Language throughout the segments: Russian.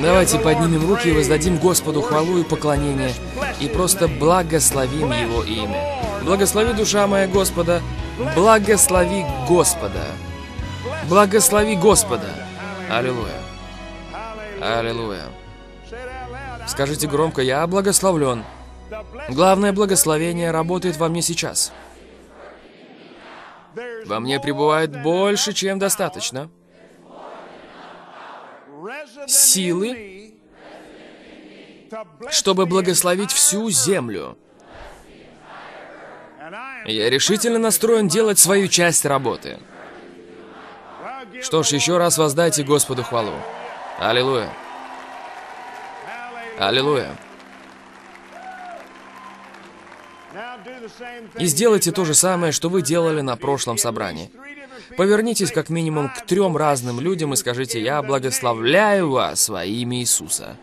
Давайте поднимем руки и воздадим Господу хвалу и поклонение, и просто благословим Его имя. Благослови, душа моя Господа, благослови Господа, благослови Господа. Аллилуйя. Аллилуйя. Скажите громко, я благословлен. Главное благословение работает во мне сейчас. Во мне пребывает больше, чем достаточно силы, чтобы благословить всю землю. Я решительно настроен делать свою часть работы. Что ж, еще раз воздайте Господу хвалу. Аллилуйя. Аллилуйя. И сделайте то же самое, что вы делали на прошлом собрании. Повернитесь как минимум к трем разным людям и скажите «Я благословляю вас во имя Иисуса».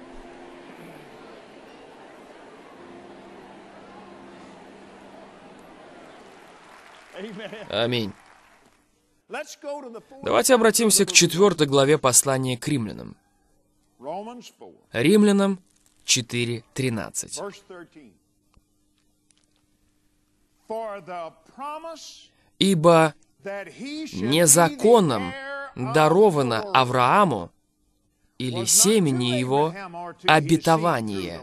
Аминь. Давайте обратимся к четвертой главе послания к римлянам. Римлянам 4.13. «Ибо незаконом даровано Аврааму или семени его обетование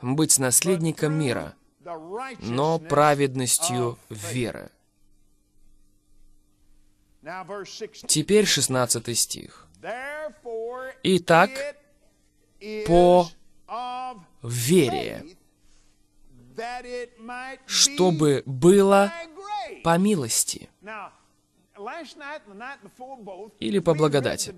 быть наследником мира, но праведностью веры. Теперь 16 стих. Итак, по вере, чтобы было по милости или по благодати.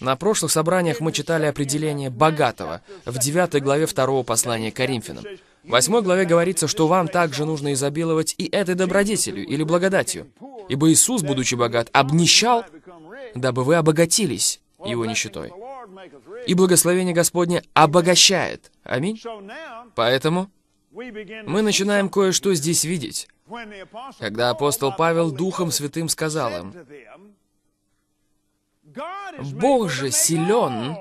На прошлых собраниях мы читали определение «богатого» в 9 главе 2 послания к Коринфянам. В 8 главе говорится, что вам также нужно изобиловать и этой добродетелью или благодатью. Ибо Иисус, будучи богат, обнищал, дабы вы обогатились его нищетой. И благословение Господне обогащает. Аминь. Поэтому мы начинаем кое-что здесь видеть когда апостол Павел Духом Святым сказал им, «Бог же силен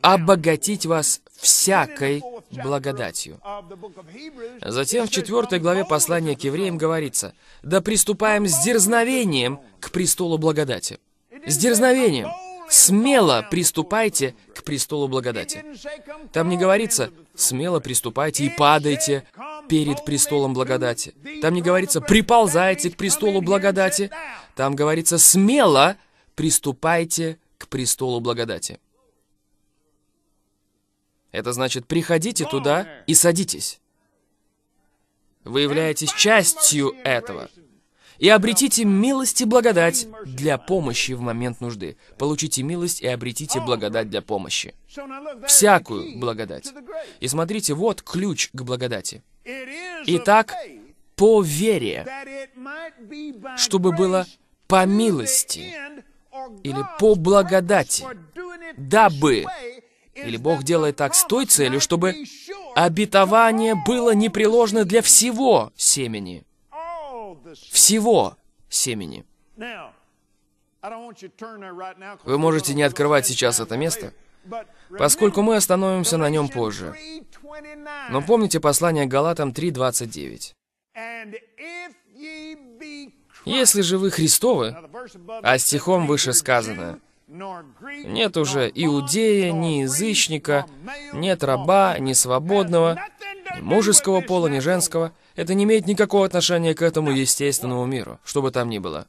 обогатить вас всякой благодатью». Затем в 4 главе послания к евреям говорится, «Да приступаем с дерзновением к престолу благодати». С дерзновением смело приступайте к престолу благодати. Там не говорится, смело приступайте и падайте перед престолом благодати. Там не говорится, приползайте к престолу благодати. Там говорится, смело приступайте к престолу благодати. Это значит, приходите туда и садитесь. Вы являетесь частью этого и обретите милость и благодать для помощи в момент нужды. Получите милость и обретите благодать для помощи. Всякую благодать. И смотрите, вот ключ к благодати. Итак, по вере, чтобы было по милости или по благодати, дабы, или Бог делает так с той целью, чтобы обетование было непреложно для всего семени всего семени. Вы можете не открывать сейчас это место, поскольку мы остановимся на нем позже. Но помните послание Галатам 3.29. «Если же вы Христовы, а стихом выше сказано, нет уже иудея, ни язычника, нет раба, ни свободного, ни мужеского пола, ни женского. Это не имеет никакого отношения к этому естественному миру, что бы там ни было.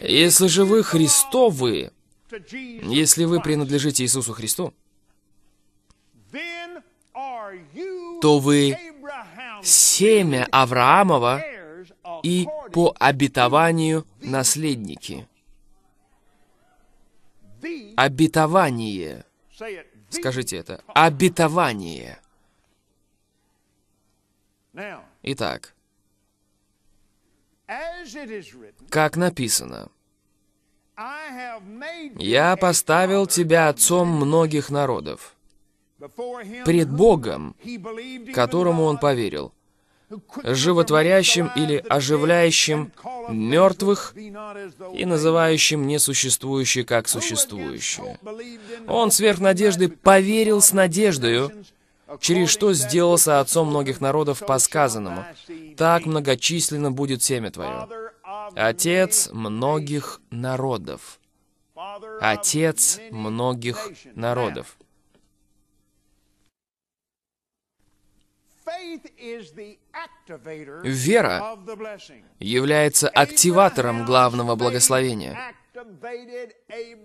Если же вы Христовы, если вы принадлежите Иисусу Христу, то вы семя Авраамова и по обетованию наследники. Обетование. Скажите это. Обетование. Итак, как написано, «Я поставил тебя отцом многих народов». Пред Богом, которому он поверил животворящим или оживляющим мертвых и называющим несуществующие как существующие. Он сверх надежды поверил с надеждою, через что сделался отцом многих народов по сказанному. Так многочисленно будет семя твое. Отец многих народов. Отец многих народов. Вера является активатором главного благословения.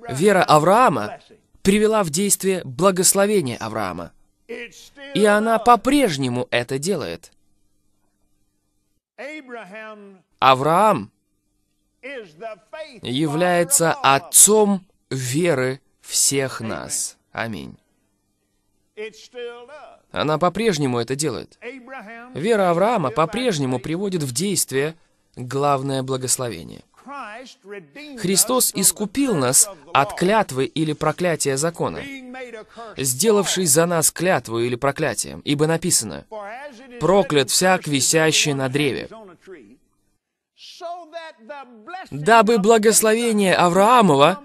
Вера Авраама привела в действие благословение Авраама. И она по-прежнему это делает. Авраам является отцом веры всех нас. Аминь. Она по-прежнему это делает. Вера Авраама по-прежнему приводит в действие главное благословение. Христос искупил нас от клятвы или проклятия закона, сделавший за нас клятву или проклятием, ибо написано «Проклят всяк, висящий на древе». Дабы благословение Авраамова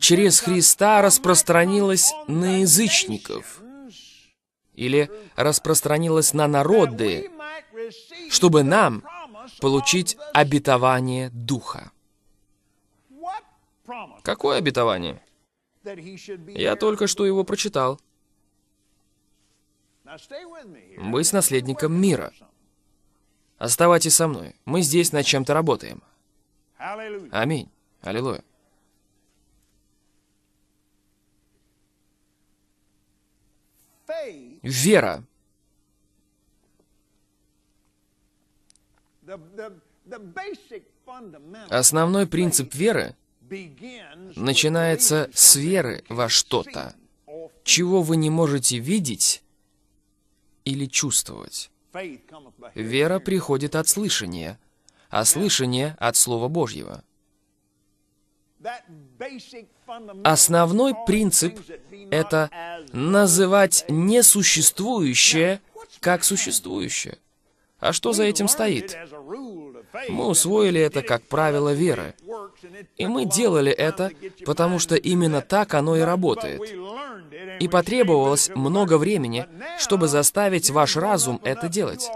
через Христа распространилось на язычников – или распространилось на народы, чтобы нам получить обетование Духа. Какое обетование? Я только что его прочитал. Быть наследником мира. Оставайтесь со мной. Мы здесь над чем-то работаем. Аминь. Аллилуйя. Вера. Основной принцип веры начинается с веры во что-то, чего вы не можете видеть или чувствовать. Вера приходит от слышания, а слышание от Слова Божьего. Основной принцип — это называть несуществующее как существующее. А что за этим стоит? Мы усвоили это как правило веры. И мы делали это, потому что именно так оно и работает. И потребовалось много времени, чтобы заставить ваш разум это делать.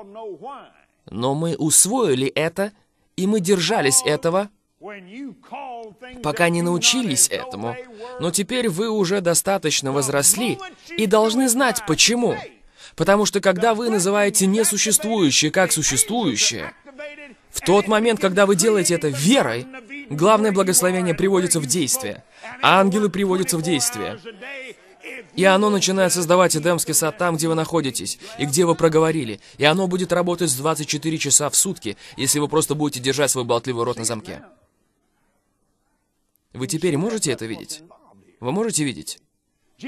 Но мы усвоили это, и мы держались этого, пока не научились этому. Но теперь вы уже достаточно возросли и должны знать, почему. Потому что когда вы называете несуществующее как существующее, в тот момент, когда вы делаете это верой, главное благословение приводится в действие. а Ангелы приводятся в действие. И оно начинает создавать Эдемский сад там, где вы находитесь, и где вы проговорили. И оно будет работать 24 часа в сутки, если вы просто будете держать свой болтливый рот на замке. Вы теперь можете это видеть? Вы можете видеть,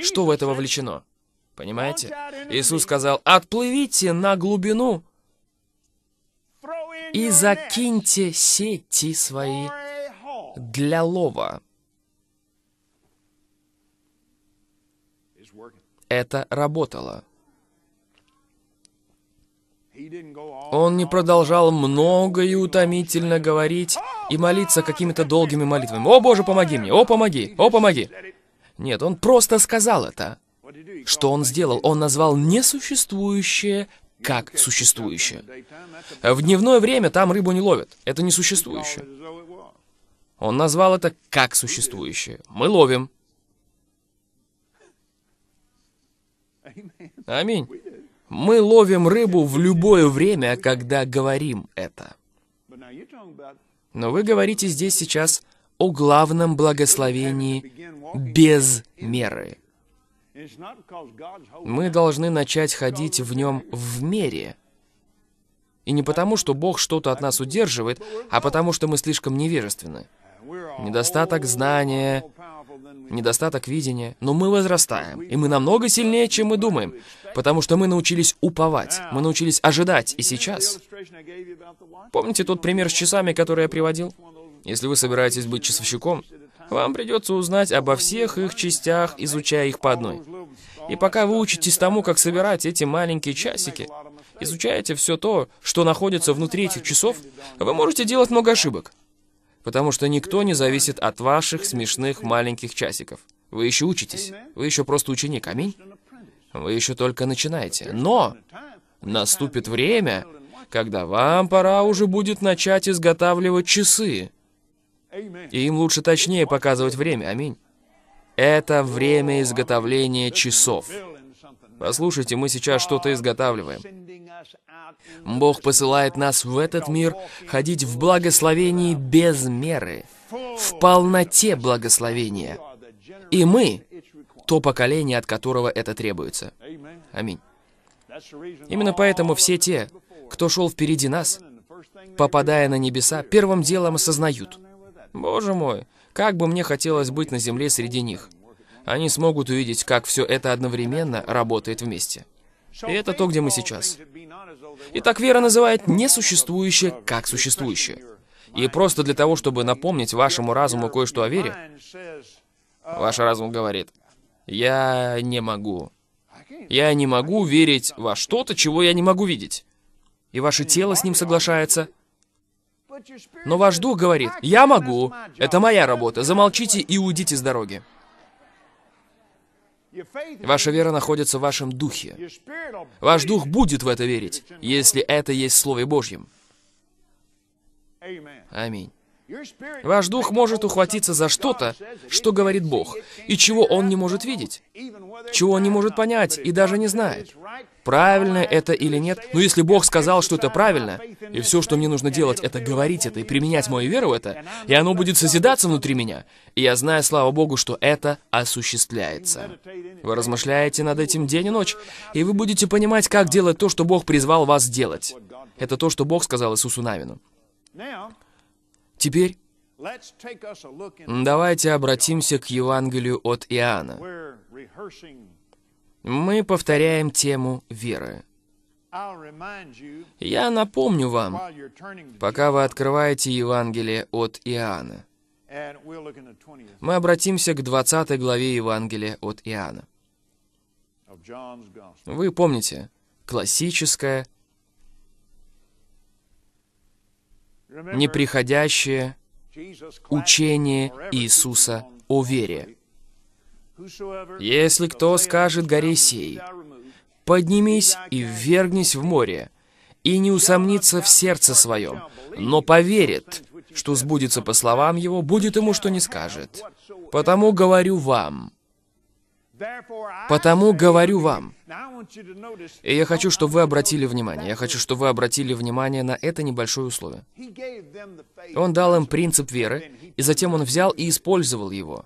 что в это вовлечено? Понимаете? Иисус сказал, отплывите на глубину и закиньте сети свои для лова. Это работало. Он не продолжал много и утомительно говорить и молиться какими-то долгими молитвами. «О, Боже, помоги мне! О, помоги! О, помоги!» Нет, он просто сказал это. Что он сделал? Он назвал несуществующее как существующее. В дневное время там рыбу не ловят. Это несуществующее. Он назвал это как существующее. Мы ловим. Аминь. Мы ловим рыбу в любое время, когда говорим это. Но вы говорите здесь сейчас о главном благословении без меры. Мы должны начать ходить в нем в мере. И не потому, что Бог что-то от нас удерживает, а потому, что мы слишком невежественны. Недостаток знания, недостаток видения, но мы возрастаем, и мы намного сильнее, чем мы думаем, потому что мы научились уповать, мы научились ожидать и сейчас. Помните тот пример с часами, который я приводил? Если вы собираетесь быть часовщиком, вам придется узнать обо всех их частях, изучая их по одной. И пока вы учитесь тому, как собирать эти маленькие часики, изучаете все то, что находится внутри этих часов, вы можете делать много ошибок потому что никто не зависит от ваших смешных маленьких часиков. Вы еще учитесь, вы еще просто ученик, аминь? Вы еще только начинаете. Но наступит время, когда вам пора уже будет начать изготавливать часы. И им лучше точнее показывать время, аминь. Это время изготовления часов. Послушайте, мы сейчас что-то изготавливаем. Бог посылает нас в этот мир ходить в благословении без меры, в полноте благословения. И мы — то поколение, от которого это требуется. Аминь. Именно поэтому все те, кто шел впереди нас, попадая на небеса, первым делом осознают. Боже мой, как бы мне хотелось быть на земле среди них. Они смогут увидеть, как все это одновременно работает вместе. И это то, где мы сейчас. Итак, вера называет несуществующее как существующее. И просто для того, чтобы напомнить вашему разуму кое-что о вере, ваш разум говорит, «Я не могу. Я не могу верить во что-то, чего я не могу видеть». И ваше тело с ним соглашается. Но ваш дух говорит, «Я могу. Это моя работа. Замолчите и уйдите с дороги». Ваша вера находится в вашем духе. Ваш дух будет в это верить, если это есть в Слове Божьем. Аминь. Ваш дух может ухватиться за что-то, что говорит Бог, и чего он не может видеть, чего он не может понять и даже не знает. Правильно это или нет, но если Бог сказал, что это правильно, и все, что мне нужно делать, это говорить это и применять мою веру в это, и оно будет созидаться внутри меня, и я знаю, слава Богу, что это осуществляется. Вы размышляете над этим день и ночь, и вы будете понимать, как делать то, что Бог призвал вас делать. Это то, что Бог сказал Иисусу Навину. Теперь давайте обратимся к Евангелию от Иоанна. Мы повторяем тему веры. Я напомню вам, пока вы открываете Евангелие от Иоанна. Мы обратимся к 20 главе Евангелия от Иоанна. Вы помните, классическое... неприходящее учение Иисуса о вере. «Если кто скажет горе сей, поднимись и ввергнись в море, и не усомнится в сердце своем, но поверит, что сбудется по словам его, будет ему, что не скажет. Потому говорю вам, Потому говорю вам. И я хочу, чтобы вы обратили внимание. Я хочу, чтобы вы обратили внимание на это небольшое условие. Он дал им принцип веры, и затем он взял и использовал его.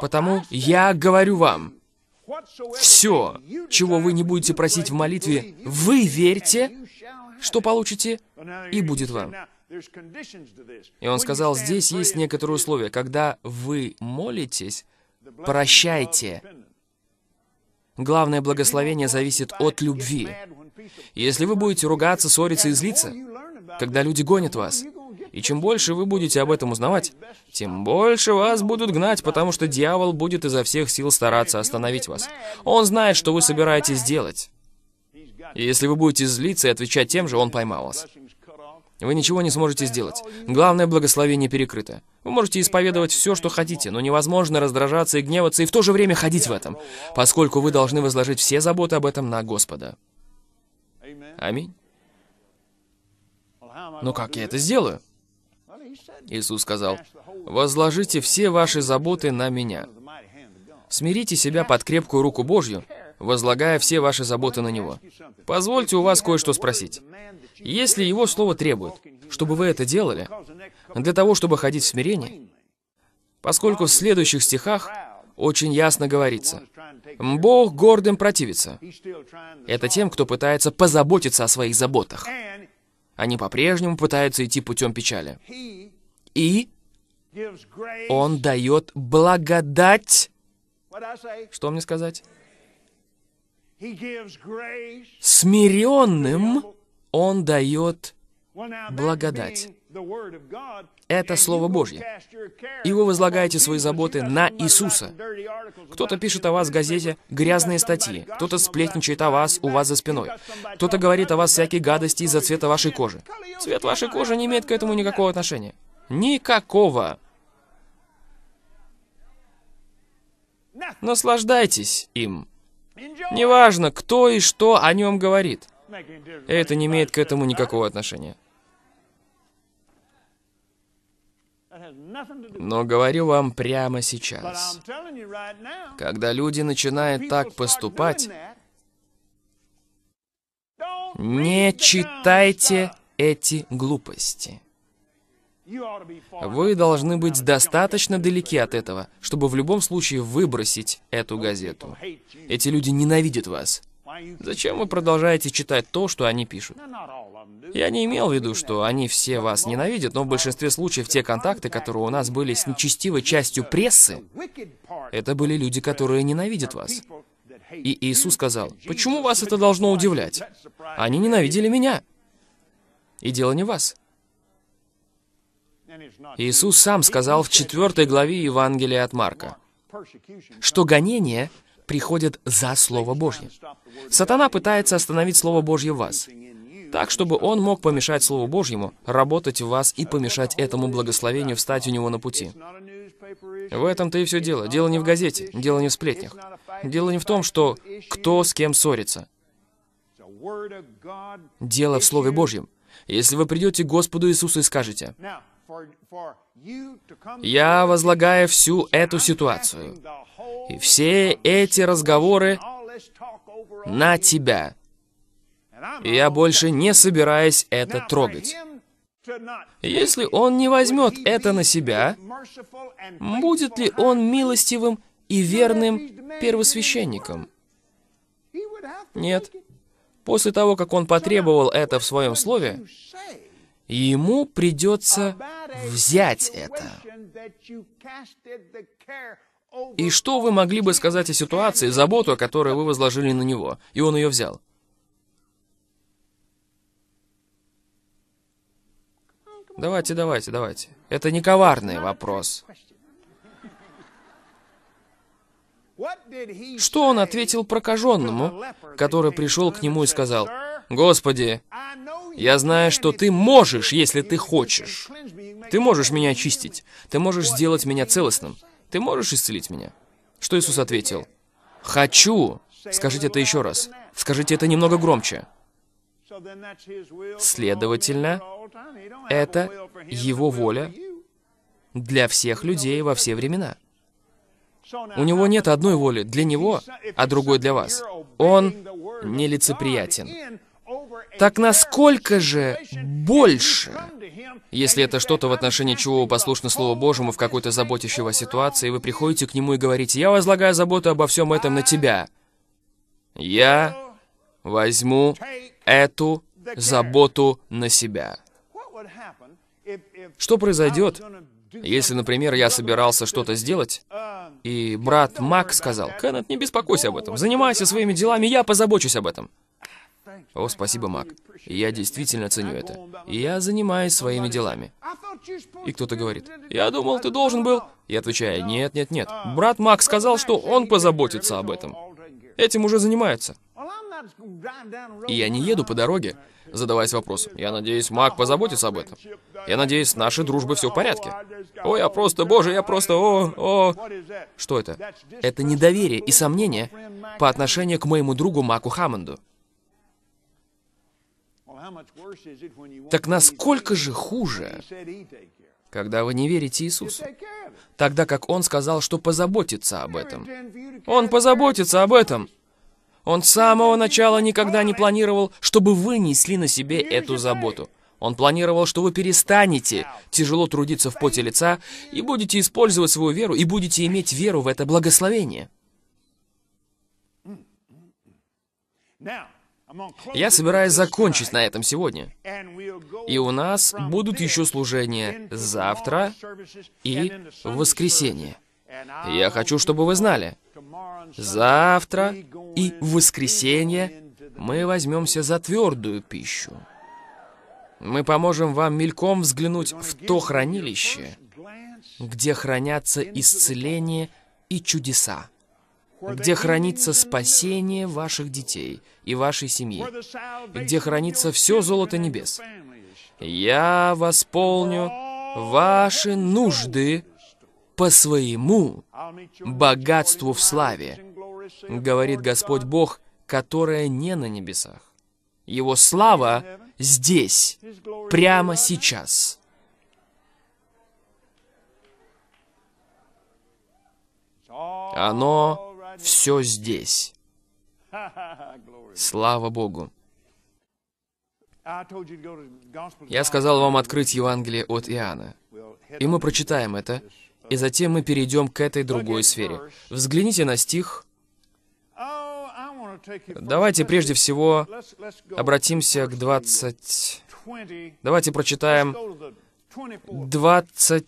Потому я говорю вам, все, чего вы не будете просить в молитве, вы верьте, что получите, и будет вам. И он сказал, здесь есть некоторые условия. Когда вы молитесь, прощайте. Главное благословение зависит от любви. Если вы будете ругаться, ссориться и злиться, когда люди гонят вас, и чем больше вы будете об этом узнавать, тем больше вас будут гнать, потому что дьявол будет изо всех сил стараться остановить вас. Он знает, что вы собираетесь делать. И если вы будете злиться и отвечать тем же, он поймал вас. Вы ничего не сможете сделать. Главное благословение перекрыто. Вы можете исповедовать все, что хотите, но невозможно раздражаться и гневаться и в то же время ходить в этом, поскольку вы должны возложить все заботы об этом на Господа. Аминь. Но как я это сделаю? Иисус сказал, «Возложите все ваши заботы на Меня». Смирите себя под крепкую руку Божью, возлагая все ваши заботы на Него. Позвольте у вас кое-что спросить. Если его слово требует, чтобы вы это делали, для того, чтобы ходить в смирении, поскольку в следующих стихах очень ясно говорится, «Бог гордым противится». Это тем, кто пытается позаботиться о своих заботах. Они по-прежнему пытаются идти путем печали. И он дает благодать. Что мне сказать? Смиренным он дает благодать. Это Слово Божье. И вы возлагаете свои заботы на Иисуса. Кто-то пишет о вас в газете грязные статьи, кто-то сплетничает о вас у вас за спиной, кто-то говорит о вас всякие гадости из-за цвета вашей кожи. Цвет вашей кожи не имеет к этому никакого отношения. Никакого. Наслаждайтесь им. Неважно, кто и что о нем говорит. Это не имеет к этому никакого отношения. Но говорю вам прямо сейчас, когда люди начинают так поступать, не читайте эти глупости. Вы должны быть достаточно далеки от этого, чтобы в любом случае выбросить эту газету. Эти люди ненавидят вас. Зачем вы продолжаете читать то, что они пишут? Ну, Я не имел в виду, что они все вас ненавидят, но в большинстве случаев те контакты, которые у нас были с нечестивой частью прессы, это были люди, которые ненавидят вас. И Иисус сказал, «Почему вас это должно удивлять? Они ненавидели меня. И дело не вас». Иисус сам сказал в 4 главе Евангелия от Марка, что гонение приходят за Слово Божье. Сатана пытается остановить Слово Божье в вас, так, чтобы он мог помешать Слову Божьему, работать в вас и помешать этому благословению встать у него на пути. В этом-то и все дело. Дело не в газете, дело не в сплетнях. Дело не в том, что кто с кем ссорится. Дело в Слове Божьем. Если вы придете к Господу Иисусу и скажете, «Я возлагаю всю эту ситуацию и все эти разговоры на тебя. И я больше не собираюсь это трогать. Если он не возьмет это на себя, будет ли он милостивым и верным первосвященником? Нет. После того, как он потребовал это в своем слове, ему придется взять это. И что вы могли бы сказать о ситуации, заботу, которую вы возложили на него, и он ее взял? Давайте, давайте, давайте. Это не коварный вопрос. Что он ответил прокаженному, который пришел к нему и сказал, «Господи, я знаю, что ты можешь, если ты хочешь. Ты можешь меня очистить, ты можешь сделать меня целостным» ты можешь исцелить меня?» Что Иисус ответил? «Хочу!» Скажите это еще раз. Скажите это немного громче. Следовательно, это Его воля для всех людей во все времена. У него нет одной воли для Него, а другой для вас. Он нелицеприятен. Так насколько же больше, если это что-то в отношении чего вы послушны Слову Божьему в какой-то заботящего вас ситуации, вы приходите к Нему и говорите, «Я возлагаю заботу обо всем этом на Тебя». Я возьму эту заботу на себя. Что произойдет, если, например, я собирался что-то сделать, и брат Мак сказал, «Кеннет, не беспокойся об этом, занимайся своими делами, я позабочусь об этом». О, спасибо, Мак. Я действительно ценю это. Я занимаюсь своими делами. И кто-то говорит, я думал, ты должен был... Я отвечаю, нет, нет, нет. Брат Мак сказал, что он позаботится об этом. Этим уже занимается. И я не еду по дороге, задаваясь вопросом. Я надеюсь, Мак позаботится об этом. Я надеюсь, с нашей дружбой все в порядке. О, я просто, боже, я просто, о, о. Что это? Это недоверие и сомнение по отношению к моему другу Маку Хаммонду. Так насколько же хуже, когда вы не верите Иисусу? Тогда как Он сказал, что позаботится об этом. Он позаботится об этом. Он с самого начала никогда не планировал, чтобы вы несли на себе эту заботу. Он планировал, что вы перестанете тяжело трудиться в поте лица и будете использовать свою веру, и будете иметь веру в это благословение. Now, я собираюсь закончить на этом сегодня. И у нас будут еще служения завтра и в воскресенье. Я хочу, чтобы вы знали, завтра и в воскресенье мы возьмемся за твердую пищу. Мы поможем вам мельком взглянуть в то хранилище, где хранятся исцеление и чудеса где хранится спасение ваших детей и вашей семьи, где хранится все золото небес. Я восполню ваши нужды по своему богатству в славе, говорит Господь Бог, которая не на небесах. Его слава здесь, прямо сейчас. Оно все здесь. Слава Богу! Я сказал вам открыть Евангелие от Иоанна. И мы прочитаем это, и затем мы перейдем к этой другой сфере. Взгляните на стих. Давайте прежде всего обратимся к 20... Давайте прочитаем 24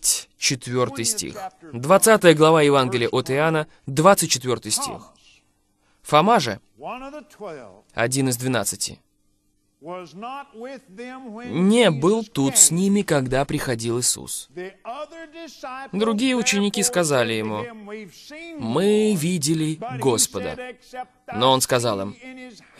стих. 20 глава Евангелия от Иоанна, 24 стих. Фома же, один из двенадцати, не был тут с ними, когда приходил Иисус. Другие ученики сказали ему, «Мы видели Господа». Но он сказал им,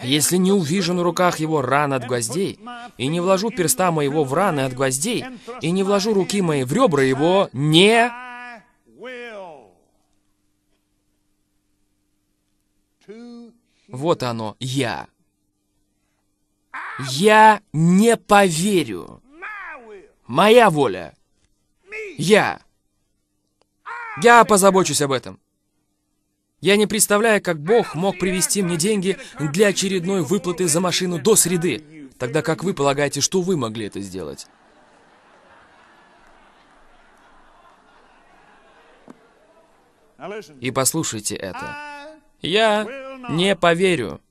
«Если не увижу на руках его ран от гвоздей, и не вложу перста моего в раны от гвоздей, и не вложу руки мои в ребра его, не...» Вот оно, я я не поверю. Моя воля. Я. Я позабочусь об этом. Я не представляю, как Бог мог привести мне деньги для очередной выплаты за машину до среды, тогда как вы полагаете, что вы могли это сделать. И послушайте это. Я не поверю.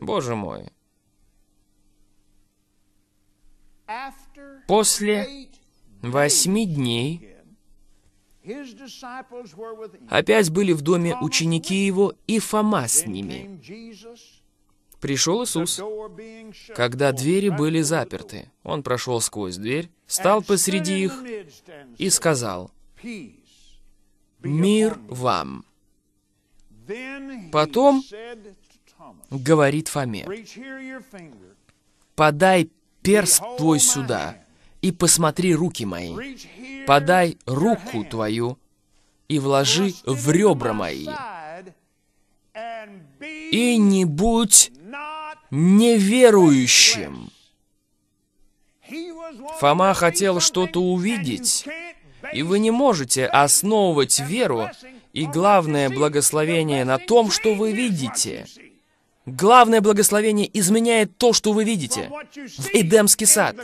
Боже мой. После восьми дней опять были в доме ученики его и Фома с ними. Пришел Иисус, когда двери были заперты. Он прошел сквозь дверь, стал посреди их и сказал, «Мир вам!» Потом говорит Фоме, «Подай перст твой сюда, и посмотри руки мои. Подай руку твою, и вложи в ребра мои. И не будь неверующим». Фома хотел что-то увидеть, и вы не можете основывать веру и главное благословение на том, что вы видите – Главное благословение изменяет то, что вы видите в Эдемский сад,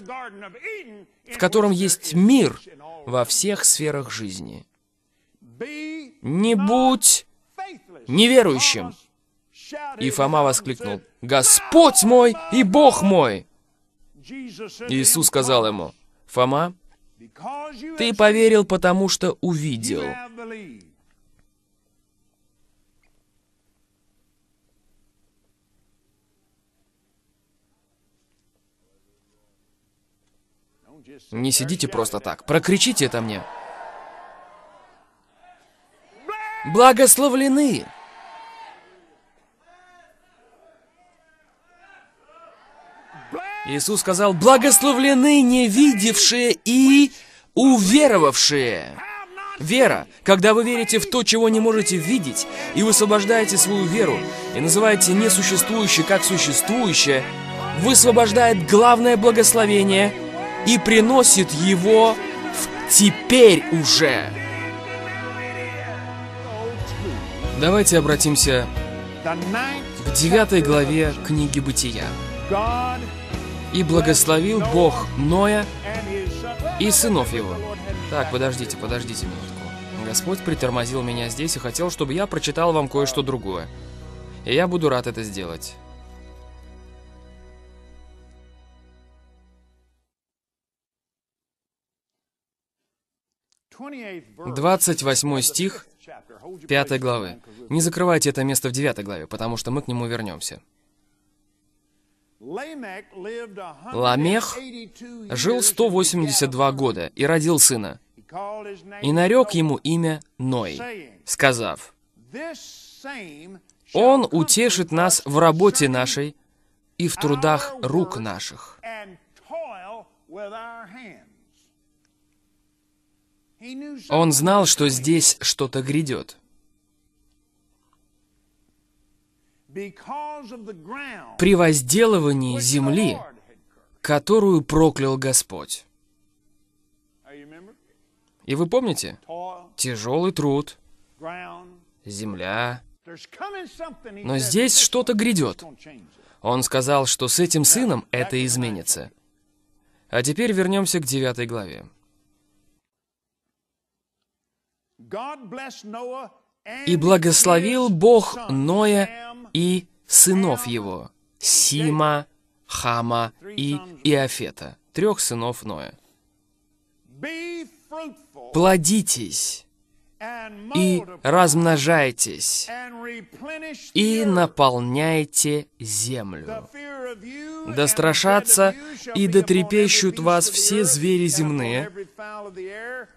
в котором есть мир во всех сферах жизни. Не будь неверующим. И Фома воскликнул, «Господь мой и Бог мой!» Иисус сказал ему, «Фома, ты поверил, потому что увидел. Не сидите просто так. Прокричите это мне. Благословлены! Иисус сказал, благословлены не видевшие и уверовавшие. Вера, когда вы верите в то, чего не можете видеть, и высвобождаете свою веру, и называете несуществующее как существующее, высвобождает главное благословение – и приносит его в теперь уже. Давайте обратимся к 9 главе книги Бытия. «И благословил Бог Ноя и сынов его». Так, подождите, подождите минутку. Господь притормозил меня здесь и хотел, чтобы я прочитал вам кое-что другое. И я буду рад это сделать. 28 стих 5 главы. Не закрывайте это место в 9 главе, потому что мы к нему вернемся. Ламех жил 182 года и родил сына, и нарек ему имя Ной, сказав, «Он утешит нас в работе нашей и в трудах рук наших». Он знал, что здесь что-то грядет. При возделывании земли, которую проклял Господь. И вы помните? Тяжелый труд, земля. Но здесь что-то грядет. Он сказал, что с этим сыном это изменится. А теперь вернемся к девятой главе. И благословил Бог Ноя и сынов его, Сима, Хама и Иофета, трех сынов Ноя. Плодитесь и размножайтесь, и наполняйте землю. Да страшатся и да трепещут вас все звери земные,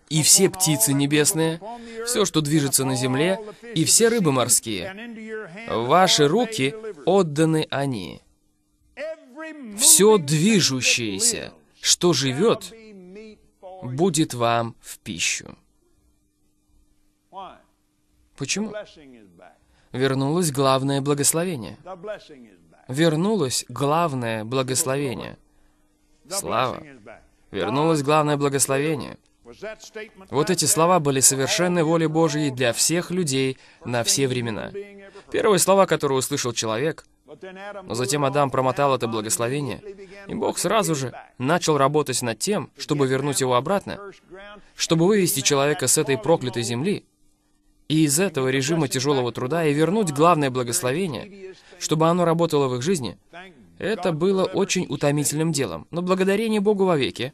и все птицы небесные, все, что движется на земле, и все рыбы морские. Ваши руки отданы они. Все движущееся, что живет, будет вам в пищу. Почему? Вернулось главное благословение. Вернулось главное благословение. Слава. Вернулось главное благословение. Вот эти слова были совершенны волей Божьей для всех людей на все времена. Первые слова, которые услышал человек, но затем Адам промотал это благословение, и Бог сразу же начал работать над тем, чтобы вернуть его обратно, чтобы вывести человека с этой проклятой земли, и из этого режима тяжелого труда и вернуть главное благословение, чтобы оно работало в их жизни, это было очень утомительным делом. Но благодарение Богу вовеки,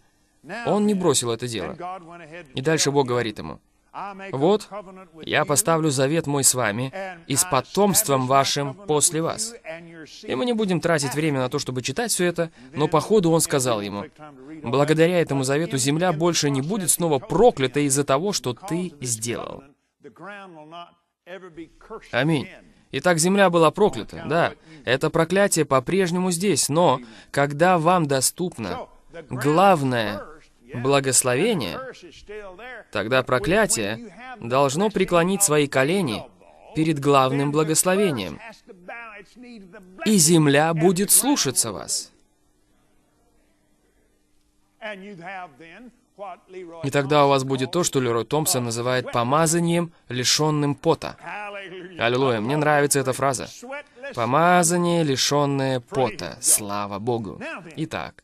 он не бросил это дело. И дальше Бог говорит ему, «Вот, я поставлю завет мой с вами и с потомством вашим после вас». И мы не будем тратить время на то, чтобы читать все это, но по ходу он сказал ему, «Благодаря этому завету земля больше не будет снова проклята из-за того, что ты сделал». Аминь. Итак, земля была проклята, да. Это проклятие по-прежнему здесь, но когда вам доступно главное благословение, тогда проклятие должно преклонить свои колени перед главным благословением. И земля будет слушаться вас. И тогда у вас будет то, что Лерой Томпсон называет помазанием, лишенным пота. Аллилуйя, мне нравится эта фраза. Помазание, лишенное пота. Слава Богу. Итак,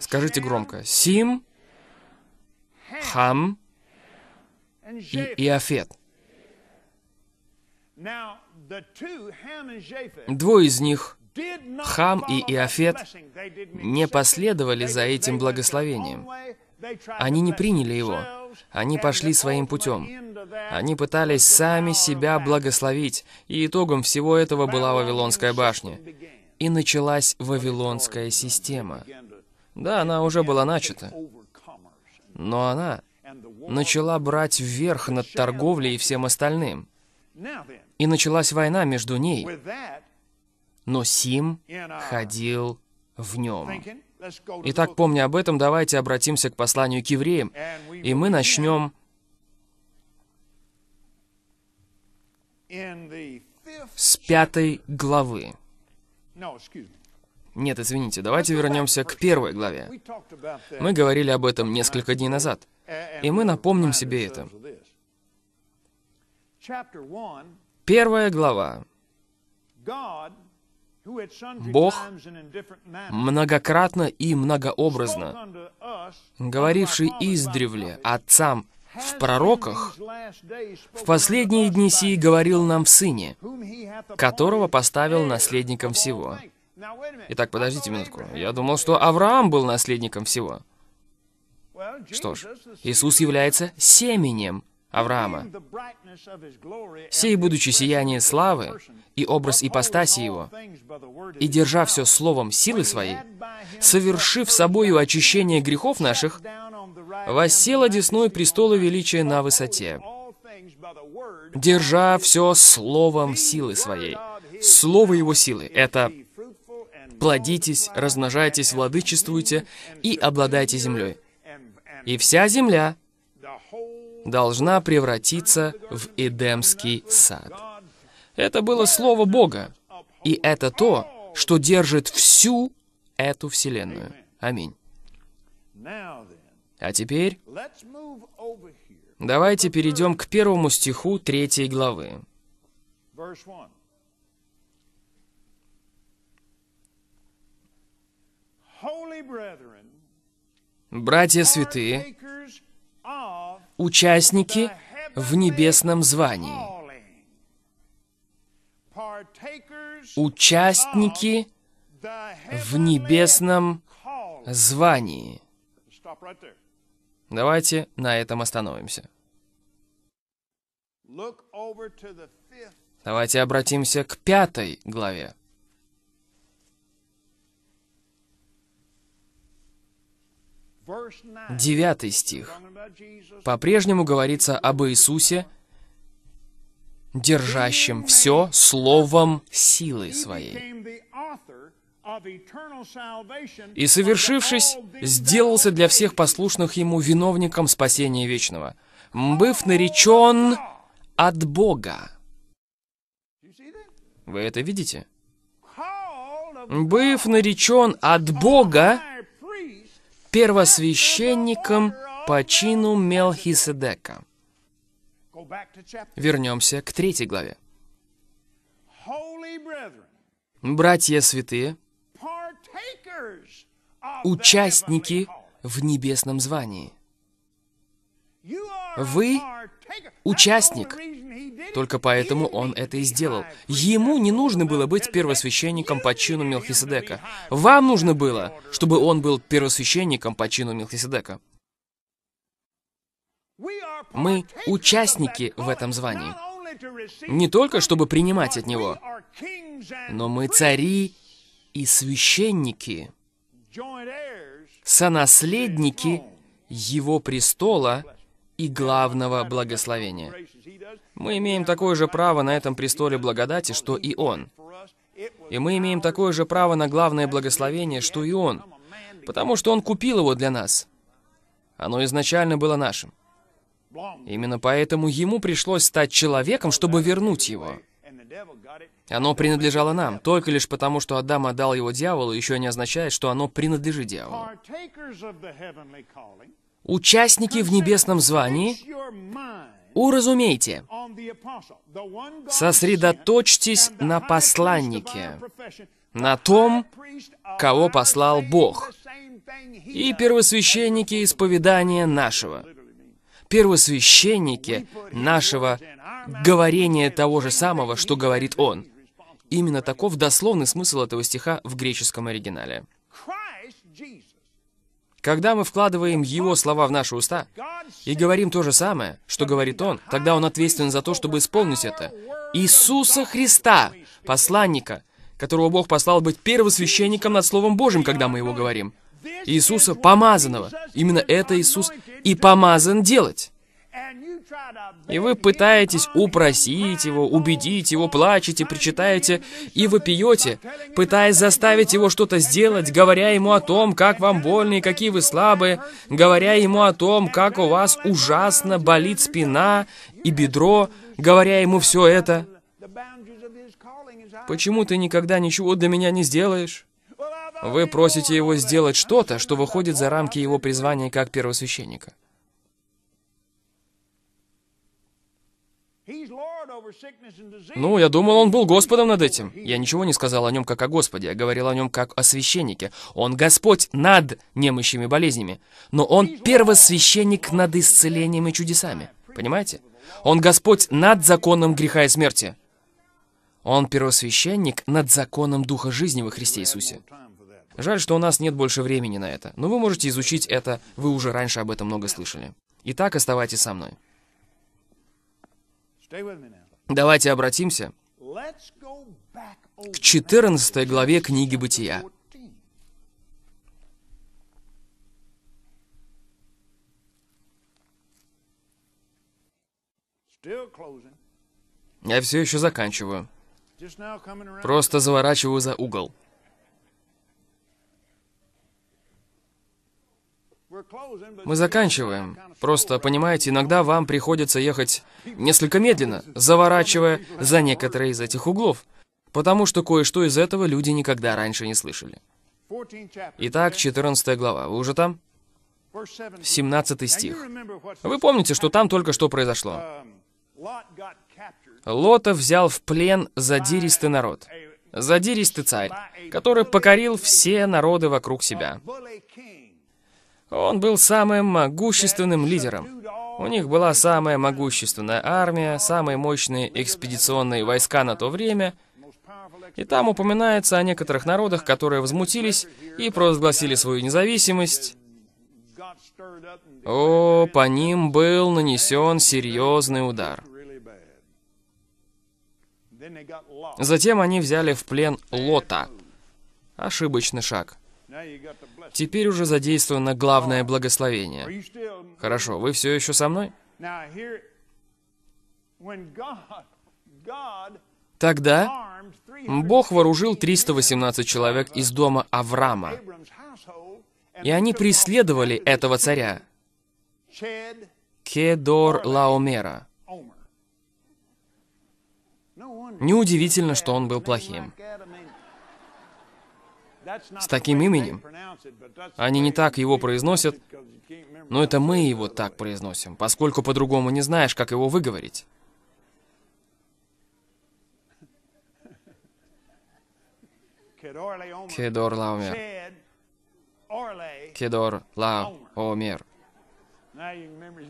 скажите громко. Сим, Хам и Иофет. Двое из них Хам и Иофет не последовали за этим благословением. Они не приняли его. Они пошли своим путем. Они пытались сами себя благословить, и итогом всего этого была Вавилонская башня. И началась Вавилонская система. Да, она уже была начата. Но она начала брать вверх над торговлей и всем остальным. И началась война между ней но Сим uh, ходил в нем. Итак, помня об этом, давайте обратимся к посланию к евреям, и мы начнем с пятой главы. Нет, извините, давайте вернемся к первой главе. Мы говорили об этом несколько дней назад, и мы напомним себе это. Первая глава. Бог многократно и многообразно, говоривший издревле отцам в пророках, в последние дни сии говорил нам в Сыне, которого поставил наследником всего. Итак, подождите минутку. Я думал, что Авраам был наследником всего. Что ж, Иисус является семенем Авраама. «Сей, будучи сияние славы и образ ипостаси его, и держа все словом силы своей, совершив собою очищение грехов наших, воссел одесной престола величия на высоте, держа все словом силы своей». Слово его силы — это «плодитесь, размножайтесь, владычествуйте и обладайте землей». И вся земля — должна превратиться в Эдемский сад. Это было Слово Бога, и это то, что держит всю эту Вселенную. Аминь. А теперь давайте перейдем к первому стиху третьей главы. «Братья святые, участники в небесном звании. Участники в небесном звании. Давайте на этом остановимся. Давайте обратимся к пятой главе. 9 стих. По-прежнему говорится об Иисусе, держащем все словом силы своей. И, совершившись, сделался для всех послушных ему виновником спасения вечного, быв наречен от Бога. Вы это видите? Быв наречен от Бога, первосвященником по чину Мелхиседека. Вернемся к третьей главе. Братья святые, участники в небесном звании. Вы участник только поэтому он это и сделал. Ему не нужно было быть первосвященником по чину Мелхиседека. Вам нужно было, чтобы он был первосвященником по чину Мелхиседека. Мы участники в этом звании. Не только, чтобы принимать от него, но мы цари и священники, сонаследники его престола и главного благословения. Мы имеем такое же право на этом престоле благодати, что и Он. И мы имеем такое же право на главное благословение, что и Он, потому что Он купил его для нас. Оно изначально было нашим. Именно поэтому Ему пришлось стать человеком, чтобы вернуть его. Оно принадлежало нам, только лишь потому, что Адам отдал его дьяволу, еще не означает, что оно принадлежит дьяволу. Участники в небесном звании Уразумейте. Сосредоточьтесь на посланнике, на том, кого послал Бог, и первосвященники исповедания нашего. Первосвященники нашего говорения того же самого, что говорит он. Именно таков дословный смысл этого стиха в греческом оригинале. Когда мы вкладываем Его слова в наши уста и говорим то же самое, что говорит Он, тогда Он ответственен за то, чтобы исполнить это. Иисуса Христа, посланника, которого Бог послал быть первосвященником над Словом Божьим, когда мы его говорим. Иисуса помазанного. Именно это Иисус и помазан делать. И вы пытаетесь упросить его, убедить его, плачете, причитаете и вы пьете, пытаясь заставить его что-то сделать, говоря ему о том, как вам больно и какие вы слабые, говоря ему о том, как у вас ужасно болит спина и бедро, говоря ему все это. Почему ты никогда ничего для меня не сделаешь? Вы просите его сделать что-то, что выходит за рамки его призвания как первосвященника. Ну, я думал, он был Господом над этим. Я ничего не сказал о нем как о Господе, я говорил о нем как о священнике. Он Господь над немощами болезнями, но он первосвященник над исцелением и чудесами. Понимаете? Он Господь над законом греха и смерти. Он первосвященник над законом Духа жизни во Христе Иисусе. Жаль, что у нас нет больше времени на это, но вы можете изучить это, вы уже раньше об этом много слышали. Итак, оставайтесь со мной. Давайте обратимся к 14 главе книги Бытия. Я все еще заканчиваю. Просто заворачиваю за угол. Мы заканчиваем. Просто, понимаете, иногда вам приходится ехать несколько медленно, заворачивая за некоторые из этих углов, потому что кое-что из этого люди никогда раньше не слышали. Итак, 14 глава. Вы уже там? 17 стих. Вы помните, что там только что произошло? Лота взял в плен задиристый народ, задиристый царь, который покорил все народы вокруг себя. Он был самым могущественным лидером. У них была самая могущественная армия, самые мощные экспедиционные войска на то время. И там упоминается о некоторых народах, которые возмутились и провозгласили свою независимость. О, по ним был нанесен серьезный удар. Затем они взяли в плен Лота. Ошибочный шаг. Теперь уже задействовано главное благословение. Хорошо, вы все еще со мной? Тогда Бог вооружил 318 человек из дома Авраама, и они преследовали этого царя, Кедор Лаомера. Неудивительно, что он был плохим с таким именем. Они не так его произносят, но это мы его так произносим, поскольку по-другому не знаешь, как его выговорить. Кедор Лаумер. Кедор Лаумер.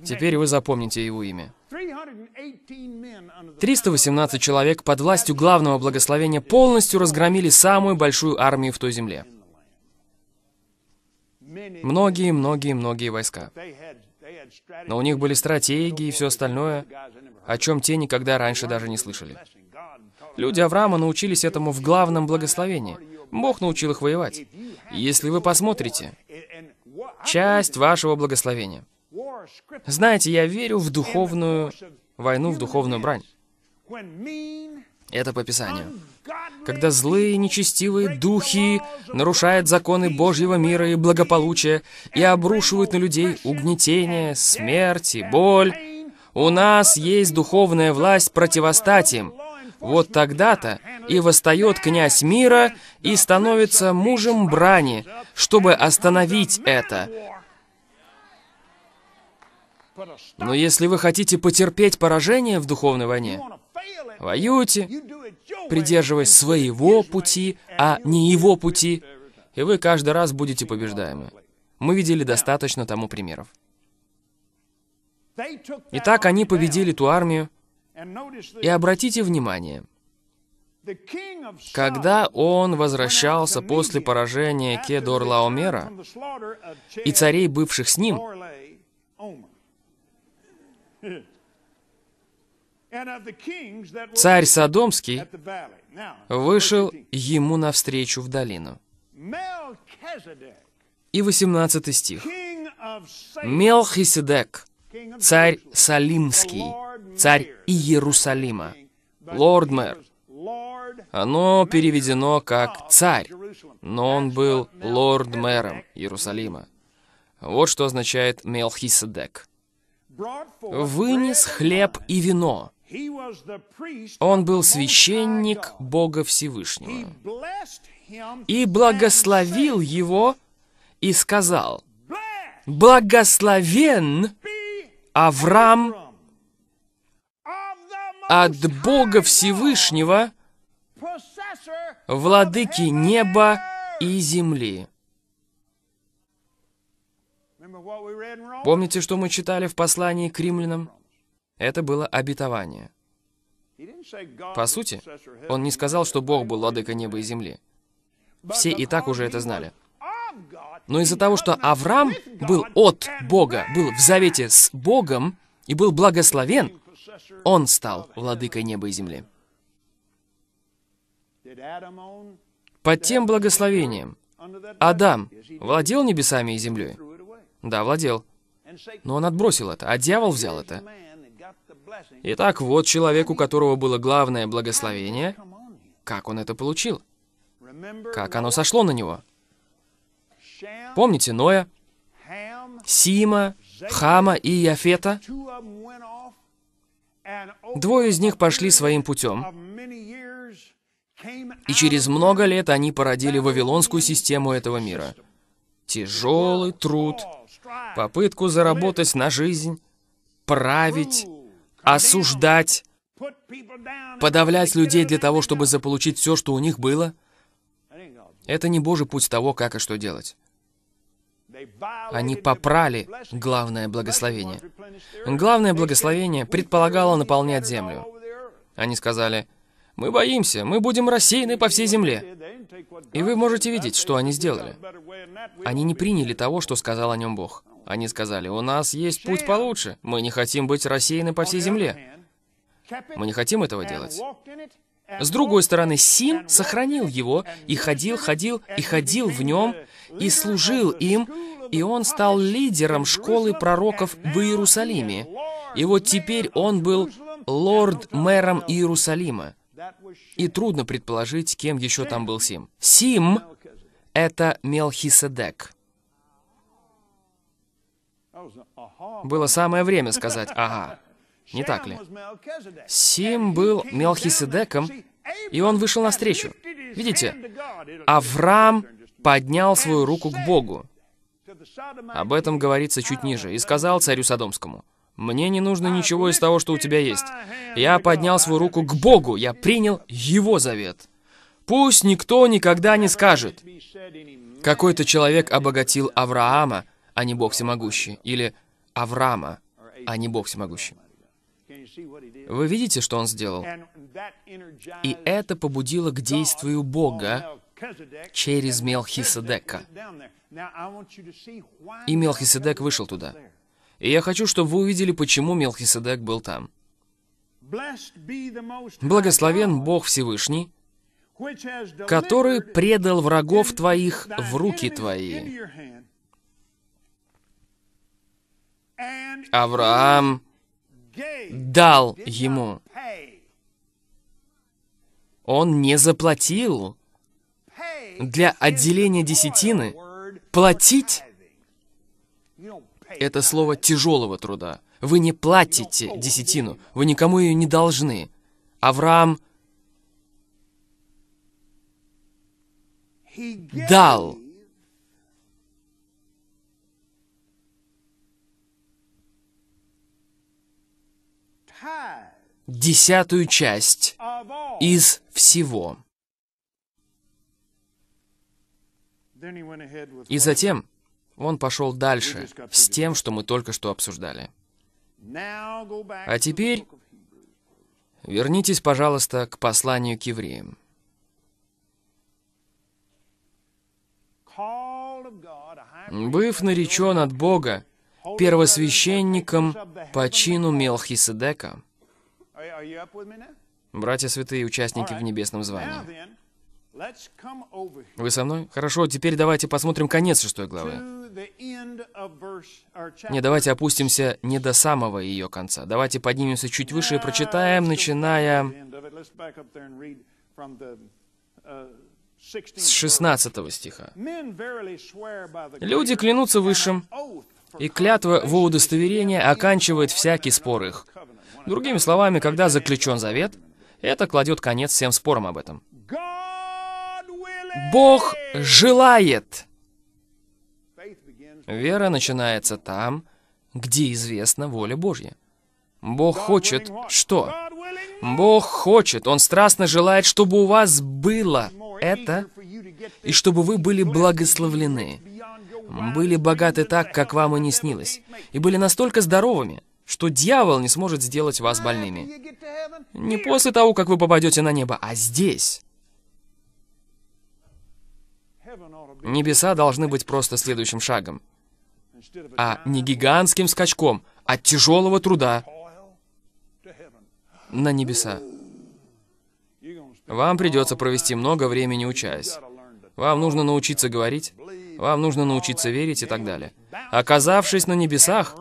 Теперь вы запомните его имя. 318 человек под властью главного благословения полностью разгромили самую большую армию в той земле. Многие, многие, многие войска. Но у них были стратегии и все остальное, о чем те никогда раньше даже не слышали. Люди Авраама научились этому в главном благословении. Бог научил их воевать. Если вы посмотрите, часть вашего благословения — знаете, я верю в духовную войну, в духовную брань. Это по Писанию. Когда злые, нечестивые духи нарушают законы Божьего мира и благополучия и обрушивают на людей угнетение, смерть и боль, у нас есть духовная власть противостать им. Вот тогда-то и восстает князь мира и становится мужем брани, чтобы остановить это, но если вы хотите потерпеть поражение в духовной войне, воюйте, придерживаясь своего пути, а не его пути, и вы каждый раз будете побеждаемы. Мы видели достаточно тому примеров. Итак, они победили ту армию, и обратите внимание, когда он возвращался после поражения Кедор Лаомера и царей, бывших с ним, Царь Содомский вышел ему навстречу в долину. И 18 стих. Мелхиседек, царь Салимский, царь Иерусалима, лорд-мэр. Оно переведено как «царь», но он был лорд-мэром Иерусалима. Вот что означает Мелхиседек. «Вынес хлеб и вино» Он был священник Бога Всевышнего и благословил его и сказал, «Благословен Авраам от Бога Всевышнего, владыки неба и земли». Помните, что мы читали в послании к римлянам? Это было обетование. По сути, он не сказал, что Бог был владыкой неба и земли. Все и так уже это знали. Но из-за того, что Авраам был от Бога, был в завете с Богом и был благословен, он стал владыкой неба и земли. Под тем благословением Адам владел небесами и землей? Да, владел. Но он отбросил это, а дьявол взял это Итак, вот человек, у которого было главное благословение, как он это получил? Как оно сошло на него? Помните Ноя, Сима, Хама и Яфета? Двое из них пошли своим путем, и через много лет они породили вавилонскую систему этого мира. Тяжелый труд, попытку заработать на жизнь, править, осуждать, подавлять людей для того, чтобы заполучить все, что у них было, это не Божий путь того, как и что делать. Они попрали главное благословение. Главное благословение предполагало наполнять землю. Они сказали, «Мы боимся, мы будем рассеяны по всей земле». И вы можете видеть, что они сделали. Они не приняли того, что сказал о нем Бог. Они сказали, у нас есть путь получше. Мы не хотим быть рассеяны по всей земле. Мы не хотим этого делать. С другой стороны, Сим сохранил его и ходил, ходил и ходил в нем, и служил им, и он стал лидером школы пророков в Иерусалиме. И вот теперь он был лорд-мэром Иерусалима. И трудно предположить, кем еще там был Сим. Сим — это Мелхиседек. Было самое время сказать «ага». Не так ли? Сим был Мелхиседеком, и он вышел навстречу. Видите, Авраам поднял свою руку к Богу. Об этом говорится чуть ниже. И сказал царю Содомскому, «Мне не нужно ничего из того, что у тебя есть. Я поднял свою руку к Богу, я принял Его завет. Пусть никто никогда не скажет». Какой-то человек обогатил Авраама, а не Бог всемогущий. Или Авраама, а не Бог всемогущий. Вы видите, что он сделал? И это побудило к действию Бога через Мелхиседека. И Мелхиседек вышел туда. И я хочу, чтобы вы увидели, почему Мелхиседек был там. Благословен Бог Всевышний, который предал врагов твоих в руки твои. Авраам дал ему. Он не заплатил. Для отделения десятины платить – это слово тяжелого труда. Вы не платите десятину, вы никому ее не должны. Авраам дал десятую часть из всего. И затем он пошел дальше с тем, что мы только что обсуждали. А теперь вернитесь, пожалуйста, к посланию к евреям. «Быв наречен от Бога, первосвященником по чину Мелхиседека. Братья святые, участники в небесном звании. Вы со мной? Хорошо, теперь давайте посмотрим конец шестой главы. Не, давайте опустимся не до самого ее конца. Давайте поднимемся чуть выше и прочитаем, начиная с 16 стиха. «Люди клянутся высшим, и клятва во удостоверение оканчивает всякий спор их. Другими словами, когда заключен завет, это кладет конец всем спорам об этом. Бог желает. Вера начинается там, где известна воля Божья. Бог хочет что? Бог хочет, Он страстно желает, чтобы у вас было это, и чтобы вы были благословлены были богаты так, как вам и не снилось, и были настолько здоровыми, что дьявол не сможет сделать вас больными. Не после того, как вы попадете на небо, а здесь. Небеса должны быть просто следующим шагом, а не гигантским скачком от а тяжелого труда на небеса. Вам придется провести много времени учась. Вам нужно научиться говорить, вам нужно научиться верить и так далее. Оказавшись на небесах,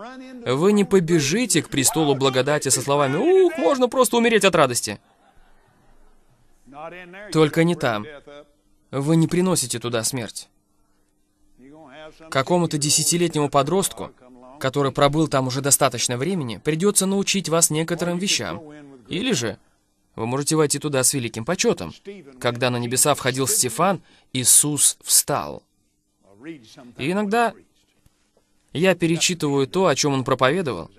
вы не побежите к престолу благодати со словами «Ух, можно просто умереть от радости». Только не там. Вы не приносите туда смерть. Какому-то десятилетнему подростку, который пробыл там уже достаточно времени, придется научить вас некоторым вещам. Или же вы можете войти туда с великим почетом. Когда на небеса входил Стефан, Иисус встал. И иногда я перечитываю то, о чем он проповедовал.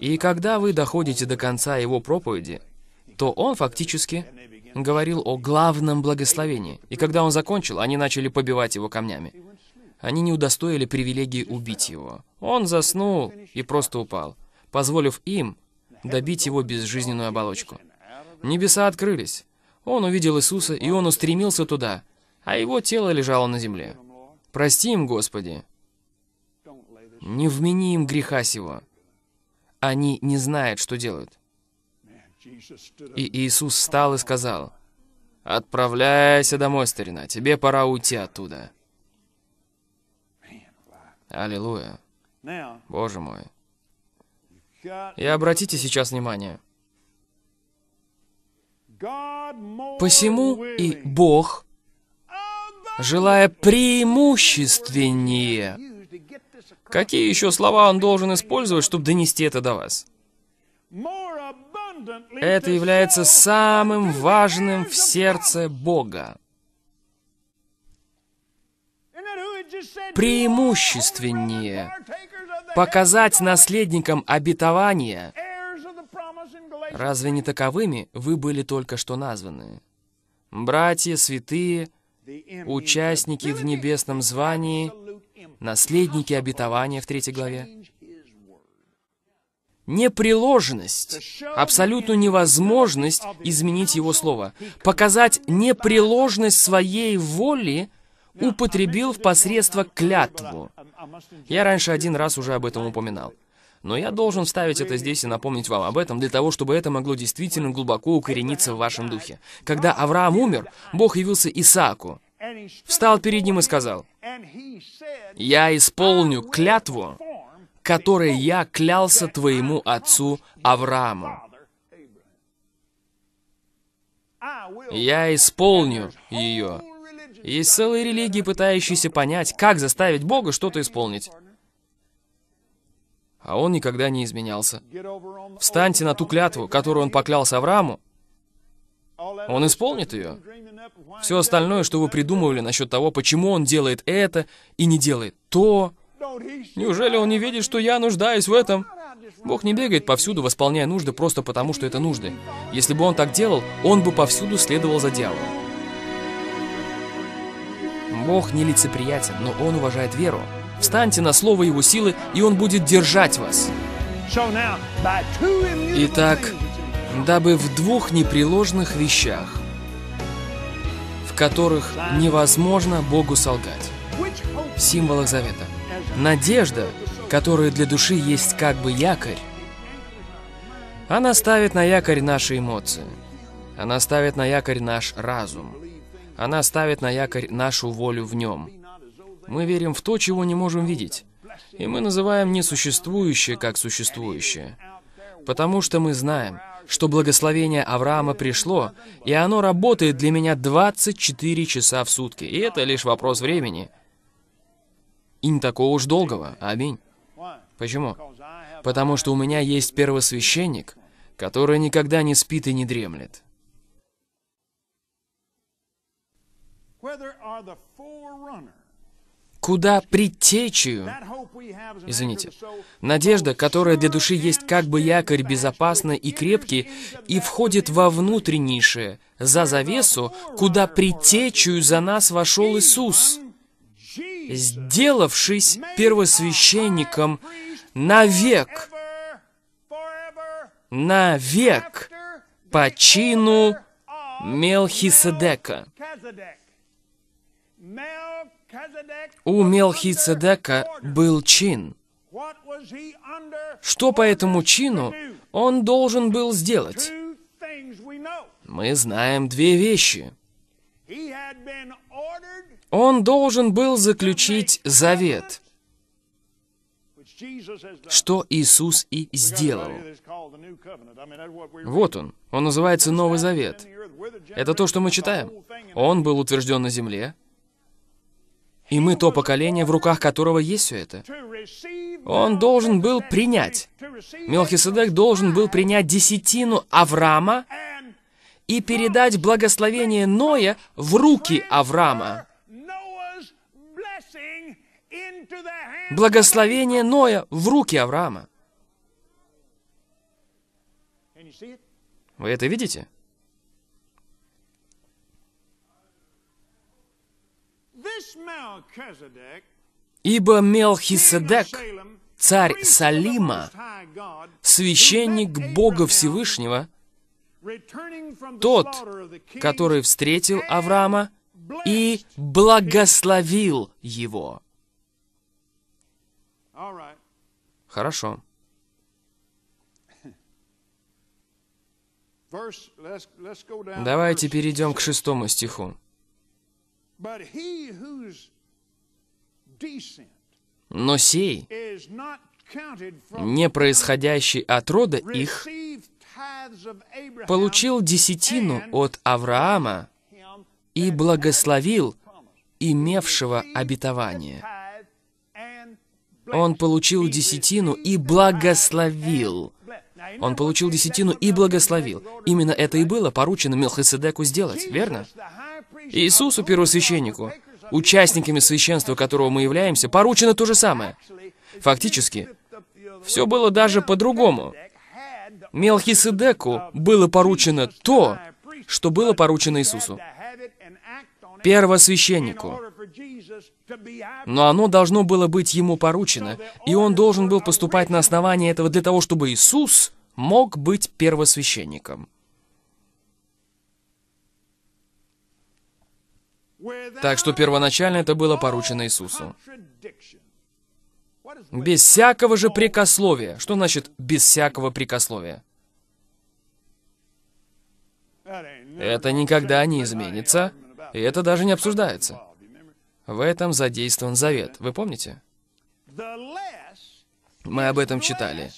И когда вы доходите до конца его проповеди, то он фактически говорил о главном благословении. И когда он закончил, они начали побивать его камнями. Они не удостоили привилегии убить его. Он заснул и просто упал, позволив им добить его безжизненную оболочку. Небеса открылись. Он увидел Иисуса, и он устремился туда, а его тело лежало на земле. Прости им, Господи. Не вмени им греха сего. Они не знают, что делают. И Иисус встал и сказал, «Отправляйся домой, старина, тебе пора уйти оттуда». Аллилуйя. Боже мой. И обратите сейчас внимание. Посему и Бог желая преимущественнее. Какие еще слова он должен использовать, чтобы донести это до вас? Это является самым важным в сердце Бога. Преимущественнее показать наследникам обетования, разве не таковыми вы были только что названы? Братья, святые, участники в небесном звании, наследники обетования в третьей главе. Непреложность, абсолютную невозможность изменить его слово. Показать непреложность своей воли употребил в посредство клятву. Я раньше один раз уже об этом упоминал. Но я должен ставить это здесь и напомнить вам об этом, для того, чтобы это могло действительно глубоко укорениться в вашем духе. Когда Авраам умер, Бог явился Исааку, встал перед ним и сказал, «Я исполню клятву, которой я клялся твоему отцу Аврааму. Я исполню ее». Есть целые религии, пытающиеся понять, как заставить Бога что-то исполнить а он никогда не изменялся. Встаньте на ту клятву, которую он поклялся Аврааму, он исполнит ее. Все остальное, что вы придумывали насчет того, почему он делает это и не делает то. Неужели он не видит, что я нуждаюсь в этом? Бог не бегает повсюду, восполняя нужды просто потому, что это нужды. Если бы он так делал, он бы повсюду следовал за дьяволом. Бог не лицеприятен, но он уважает веру. Встаньте на слово Его силы, и Он будет держать вас. Итак, дабы в двух непреложных вещах, в которых невозможно Богу солгать, символах завета. Надежда, которая для души есть как бы якорь, она ставит на якорь наши эмоции. Она ставит на якорь наш разум. Она ставит на якорь нашу волю в нем. Мы верим в то, чего не можем видеть. И мы называем несуществующее как существующее. Потому что мы знаем, что благословение Авраама пришло, и оно работает для меня 24 часа в сутки. И это лишь вопрос времени. И не такого уж долгого. Аминь. Почему? Потому что у меня есть первосвященник, который никогда не спит и не дремлет. Whether are the forerunner куда предтечию. Извините. Надежда, которая для души есть как бы якорь безопасный и крепкий, и входит во внутреннейшее, за завесу, куда предтечию за нас вошел Иисус, сделавшись первосвященником навек, навек по чину Мелхиседека. У Мелхиседека был чин. Что по этому чину он должен был сделать? Мы знаем две вещи. Он должен был заключить завет, что Иисус и сделал. Вот он, он называется Новый Завет. Это то, что мы читаем. Он был утвержден на земле, и мы то поколение, в руках которого есть все это. Он должен был принять. Мелхиседек должен был принять десятину Авраама и передать благословение Ноя в руки Авраама. Благословение Ноя в руки Авраама. Вы это видите? Ибо Мелхиседек, царь Салима, священник Бога Всевышнего, тот, который встретил Авраама и благословил его. Хорошо. Давайте перейдем к шестому стиху. Но сей, не происходящий от рода их, получил десятину от Авраама и благословил имевшего обетование. Он получил десятину и благословил. Он получил десятину и благословил. Именно это и было поручено Мелхиседеку сделать, верно? Иисусу, первосвященнику, участниками священства которого мы являемся, поручено то же самое. Фактически, все было даже по-другому. Мелхиседеку было поручено то, что было поручено Иисусу. Первосвященнику. Но оно должно было быть ему поручено, и он должен был поступать на основании этого для того, чтобы Иисус мог быть первосвященником. Так что первоначально это было поручено Иисусу. Без всякого же прикословия. Что значит «без всякого прикословия»? Это никогда не изменится, и это даже не обсуждается. В этом задействован завет. Вы помните? Мы об этом читали.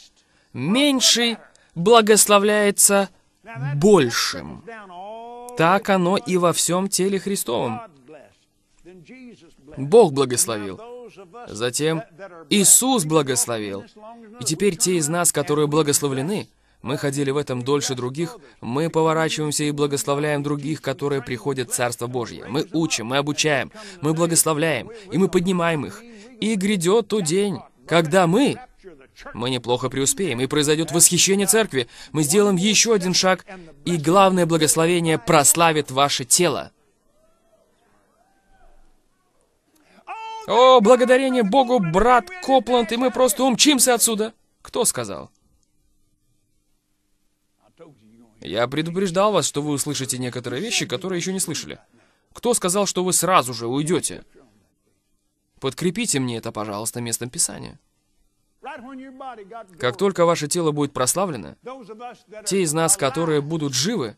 Меньший благословляется большим. Так оно и во всем теле Христовом. Бог благословил. Затем Иисус благословил. И теперь те из нас, которые благословлены, мы ходили в этом дольше других, мы поворачиваемся и благословляем других, которые приходят в Царство Божье. Мы учим, мы обучаем, мы благословляем, и мы поднимаем их. И грядет тот день, когда мы, мы неплохо преуспеем, и произойдет восхищение церкви. Мы сделаем еще один шаг, и главное благословение прославит ваше тело. О, благодарение Богу, брат Копланд, и мы просто умчимся отсюда. Кто сказал? Я предупреждал вас, что вы услышите некоторые вещи, которые еще не слышали. Кто сказал, что вы сразу же уйдете? Подкрепите мне это, пожалуйста, местом Писания. Как только ваше тело будет прославлено, те из нас, которые будут живы,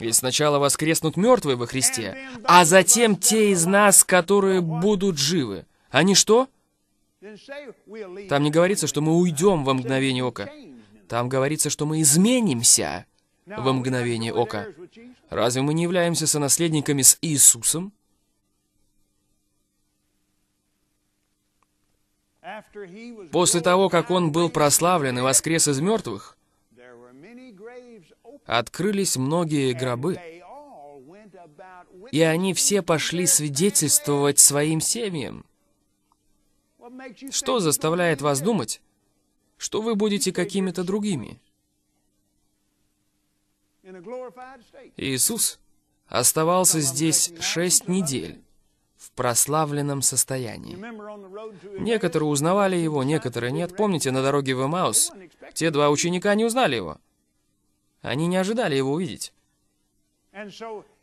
ведь сначала воскреснут мертвые во Христе, а затем те из нас, которые будут живы. Они что? Там не говорится, что мы уйдем во мгновение ока. Там говорится, что мы изменимся во мгновение ока. Разве мы не являемся сонаследниками с Иисусом? После того, как Он был прославлен и воскрес из мертвых, открылись многие гробы, и они все пошли свидетельствовать своим семьям. Что заставляет вас думать, что вы будете какими-то другими? Иисус оставался здесь шесть недель в прославленном состоянии. Некоторые узнавали его, некоторые нет. Помните, на дороге в Эмаус те два ученика не узнали его. Они не ожидали его увидеть.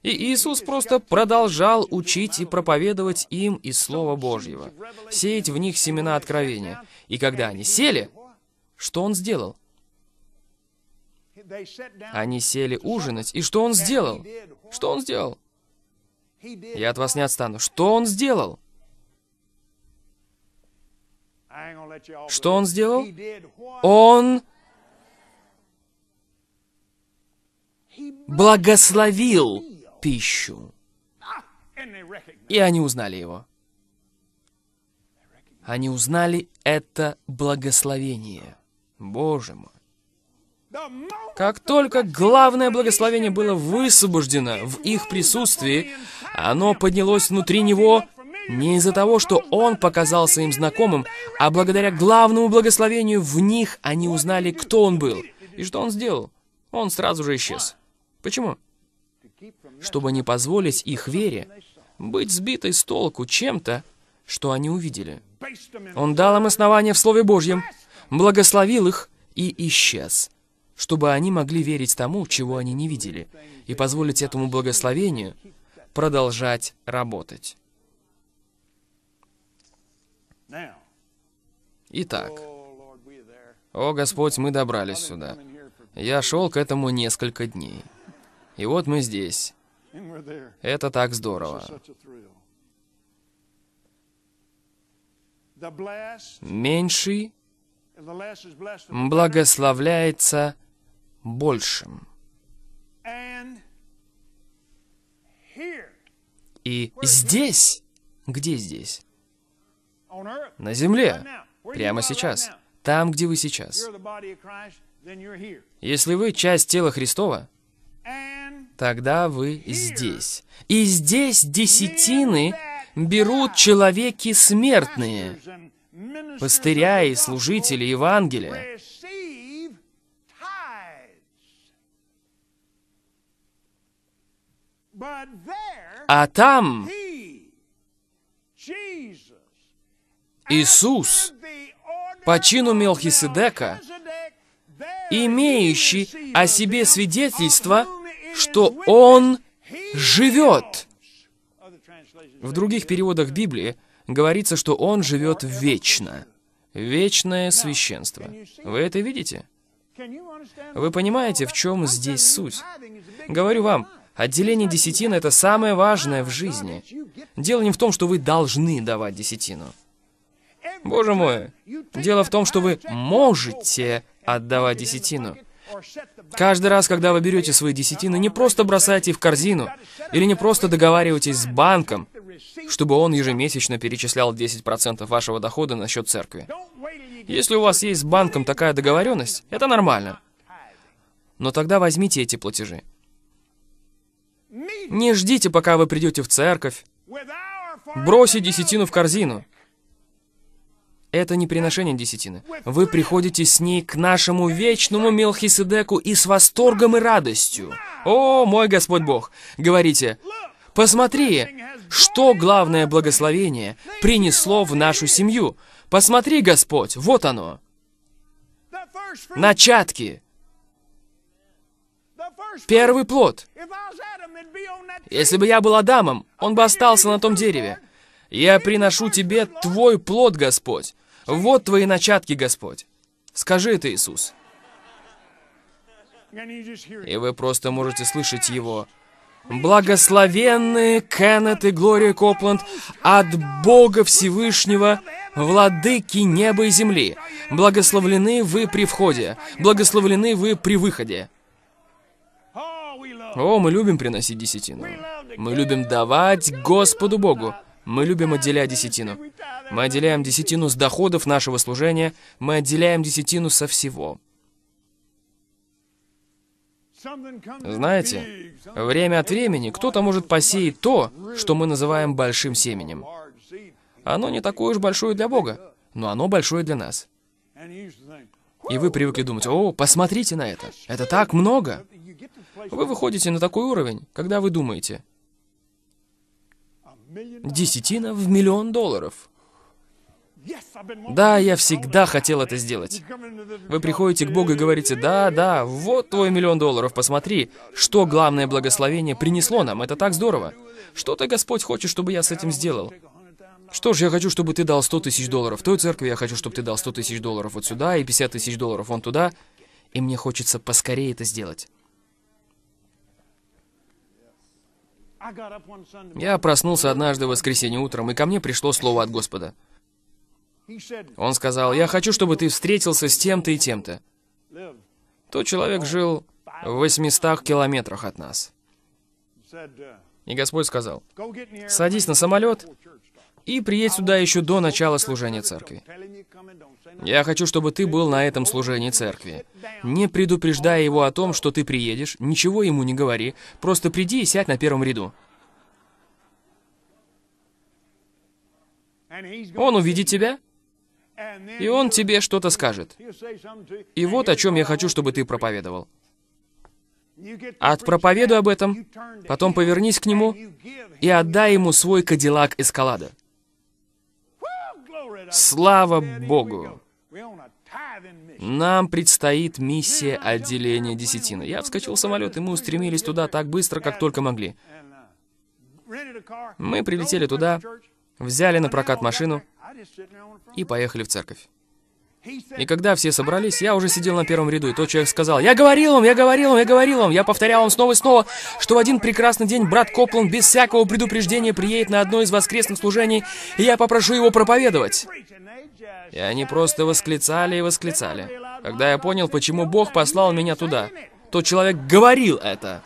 И Иисус просто продолжал учить и проповедовать им из Слова Божьего, сеять в них семена откровения. И когда они сели, что Он сделал? Они сели ужинать, и что Он сделал? Что Он сделал? Я от вас не отстану. Что Он сделал? Что Он сделал? Он благословил пищу. И они узнали его. Они узнали это благословение. Боже мой. Как только главное благословение было высвобождено в их присутствии, оно поднялось внутри него не из-за того, что он показался им знакомым, а благодаря главному благословению в них они узнали, кто он был и что он сделал. Он сразу же исчез. Почему? Чтобы не позволить их вере быть сбитой с толку чем-то, что они увидели. Он дал им основание в Слове Божьем, благословил их и исчез, чтобы они могли верить тому, чего они не видели, и позволить этому благословению продолжать работать. Итак, о Господь, мы добрались сюда. Я шел к этому несколько дней. И вот мы здесь. Это так здорово. Меньший благословляется большим. И здесь, где здесь? На земле, прямо сейчас, там, где вы сейчас. Если вы часть тела Христова, тогда вы здесь. И здесь десятины берут человеки смертные, пастыря и служители Евангелия. А там Иисус по чину Мелхиседека, имеющий о себе свидетельство, что Он живет. В других переводах Библии говорится, что Он живет вечно. Вечное священство. Вы это видите? Вы понимаете, в чем здесь суть? Говорю вам, отделение десятины — это самое важное в жизни. Дело не в том, что вы должны давать десятину. Боже мой, дело в том, что вы можете отдавать десятину. Каждый раз, когда вы берете свои десятины, не просто бросайте их в корзину, или не просто договаривайтесь с банком, чтобы он ежемесячно перечислял 10% вашего дохода на счет церкви. Если у вас есть с банком такая договоренность, это нормально. Но тогда возьмите эти платежи. Не ждите, пока вы придете в церковь. Бросьте десятину в корзину. Это не приношение десятины. Вы приходите с ней к нашему вечному Мелхиседеку и с восторгом и радостью. О, мой Господь Бог! Говорите, посмотри, что главное благословение принесло в нашу семью. Посмотри, Господь, вот оно. Начатки. Первый плод. Если бы я был Адамом, он бы остался на том дереве. Я приношу тебе твой плод, Господь. «Вот твои начатки, Господь! Скажи это, Иисус!» И вы просто можете слышать его. «Благословенные Кеннет и Глория Копланд от Бога Всевышнего, владыки неба и земли! Благословлены вы при входе, благословлены вы при выходе!» О, мы любим приносить десятину. Мы любим давать Господу Богу. Мы любим отделять десятину. Мы отделяем десятину с доходов нашего служения, мы отделяем десятину со всего. Знаете, время от времени кто-то может посеять то, что мы называем большим семенем. Оно не такое уж большое для Бога, но оно большое для нас. И вы привыкли думать, о, посмотрите на это, это так много. Вы выходите на такой уровень, когда вы думаете, Десятина в миллион долларов. Да, я всегда хотел это сделать. Вы приходите к Богу и говорите, да, да, вот твой миллион долларов, посмотри, что главное благословение принесло нам, это так здорово. что ты Господь хочет, чтобы я с этим сделал. Что ж, я хочу, чтобы ты дал 100 тысяч долларов той церкви, я хочу, чтобы ты дал 100 тысяч долларов вот сюда и 50 тысяч долларов вон туда, и мне хочется поскорее это сделать. Я проснулся однажды в воскресенье утром, и ко мне пришло слово от Господа. Он сказал, «Я хочу, чтобы ты встретился с тем-то и тем-то». Тот человек жил в 800 километрах от нас. И Господь сказал, «Садись на самолет и приедь сюда еще до начала служения церкви. Я хочу, чтобы ты был на этом служении церкви. Не предупреждая его о том, что ты приедешь, ничего ему не говори, просто приди и сядь на первом ряду. Он увидит тебя, и он тебе что-то скажет. И вот о чем я хочу, чтобы ты проповедовал. Отпроповедуй об этом, потом повернись к нему и отдай ему свой кадиллак эскалада. Слава Богу! Нам предстоит миссия отделения десятины. Я вскочил в самолет, и мы устремились туда так быстро, как только могли. Мы прилетели туда, взяли на прокат машину и поехали в церковь. И когда все собрались, я уже сидел на первом ряду, и тот человек сказал, «Я говорил вам, я говорил вам, я говорил вам!» Я повторял вам снова и снова, что в один прекрасный день брат Коплан без всякого предупреждения приедет на одно из воскресных служений, и я попрошу его проповедовать. И они просто восклицали и восклицали. Когда я понял, почему Бог послал меня туда, тот человек говорил это.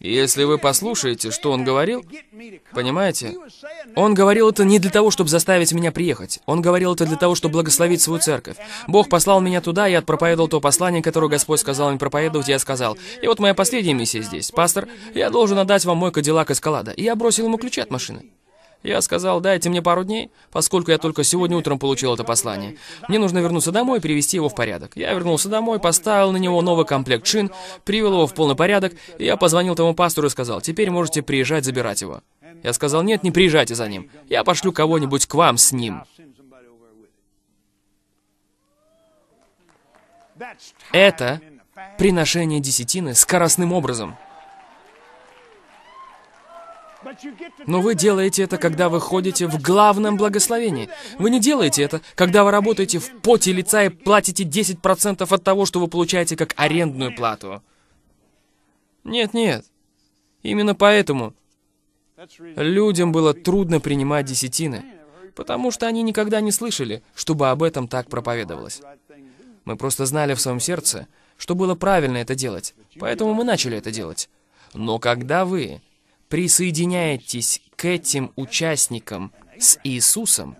Если вы послушаете, что он говорил, понимаете, он говорил это не для того, чтобы заставить меня приехать. Он говорил это для того, чтобы благословить свою церковь. Бог послал меня туда, я отпроповедовал то послание, которое Господь сказал мне проповедовать, я сказал. И вот моя последняя миссия здесь. Пастор, я должен отдать вам мой кадиллак Эскалада. И я бросил ему ключи от машины. Я сказал, дайте мне пару дней, поскольку я только сегодня утром получил это послание. Мне нужно вернуться домой и привести его в порядок. Я вернулся домой, поставил на него новый комплект шин, привел его в полный порядок, и я позвонил тому пастору и сказал, теперь можете приезжать забирать его. Я сказал, нет, не приезжайте за ним. Я пошлю кого-нибудь к вам с ним. Это приношение десятины скоростным образом. Но вы делаете это, когда вы ходите в главном благословении. Вы не делаете это, когда вы работаете в поте лица и платите 10% от того, что вы получаете как арендную плату. Нет-нет. Именно поэтому людям было трудно принимать десятины, потому что они никогда не слышали, чтобы об этом так проповедовалось. Мы просто знали в своем сердце, что было правильно это делать, поэтому мы начали это делать. Но когда вы присоединяетесь к этим участникам с Иисусом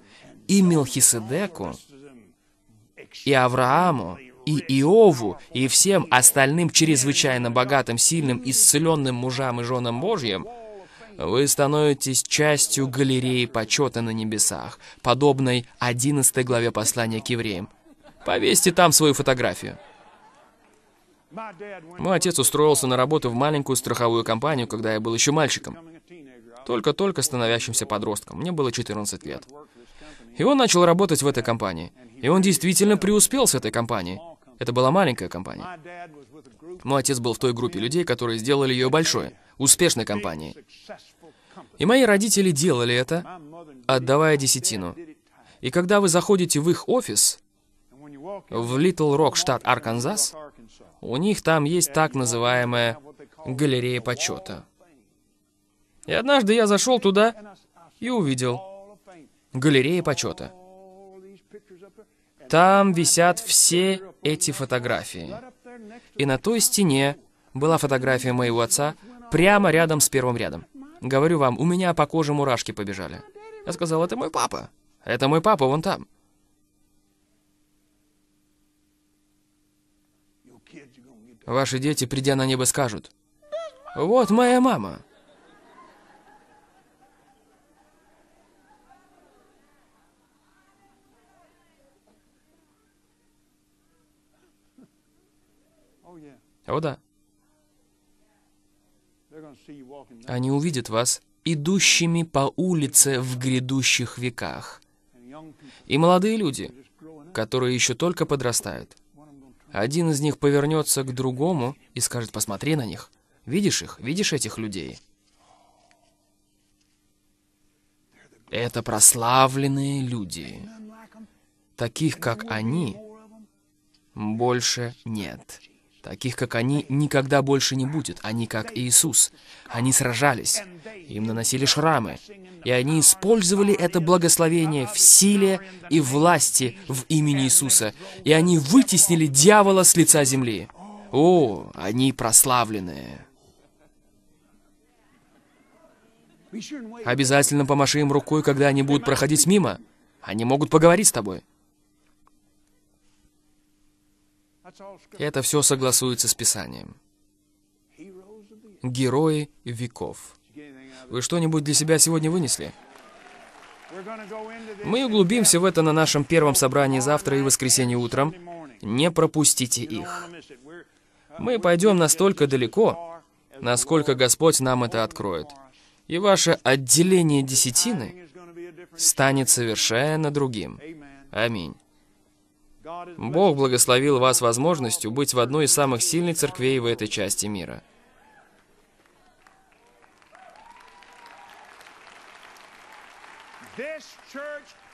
и Мелхиседеку, и Аврааму, и Иову, и всем остальным чрезвычайно богатым, сильным, исцеленным мужам и женам Божьим, вы становитесь частью галереи почета на небесах, подобной 11 главе послания к евреям. Повесьте там свою фотографию. Мой отец устроился на работу в маленькую страховую компанию, когда я был еще мальчиком. Только-только становящимся подростком. Мне было 14 лет. И он начал работать в этой компании. И он действительно преуспел с этой компанией. Это была маленькая компания. Мой отец был в той группе людей, которые сделали ее большой, успешной компанией. И мои родители делали это, отдавая десятину. И когда вы заходите в их офис в Литл Рок, штат Арканзас, у них там есть так называемая галерея почета. И однажды я зашел туда и увидел галерея почета. Там висят все эти фотографии. И на той стене была фотография моего отца прямо рядом с первым рядом. Говорю вам, у меня по коже мурашки побежали. Я сказал, это мой папа. Это мой папа, вон там. Ваши дети, придя на небо, скажут, «Вот моя мама!» О да. Они увидят вас идущими по улице в грядущих веках. И молодые люди, которые еще только подрастают – один из них повернется к другому и скажет «посмотри на них». Видишь их? Видишь этих людей? Это прославленные люди. Таких, как они, больше нет. Таких, как они, никогда больше не будет. Они как Иисус. Они сражались. Им наносили шрамы. И они использовали это благословение в силе и власти в имени Иисуса. И они вытеснили дьявола с лица земли. О, они прославленные. Обязательно помаши им рукой, когда они будут проходить мимо. Они могут поговорить с тобой. Это все согласуется с Писанием. Герои веков. Вы что-нибудь для себя сегодня вынесли? Мы углубимся в это на нашем первом собрании завтра и воскресенье утром. Не пропустите их. Мы пойдем настолько далеко, насколько Господь нам это откроет. И ваше отделение десятины станет совершенно другим. Аминь. Бог благословил вас возможностью быть в одной из самых сильных церквей в этой части мира –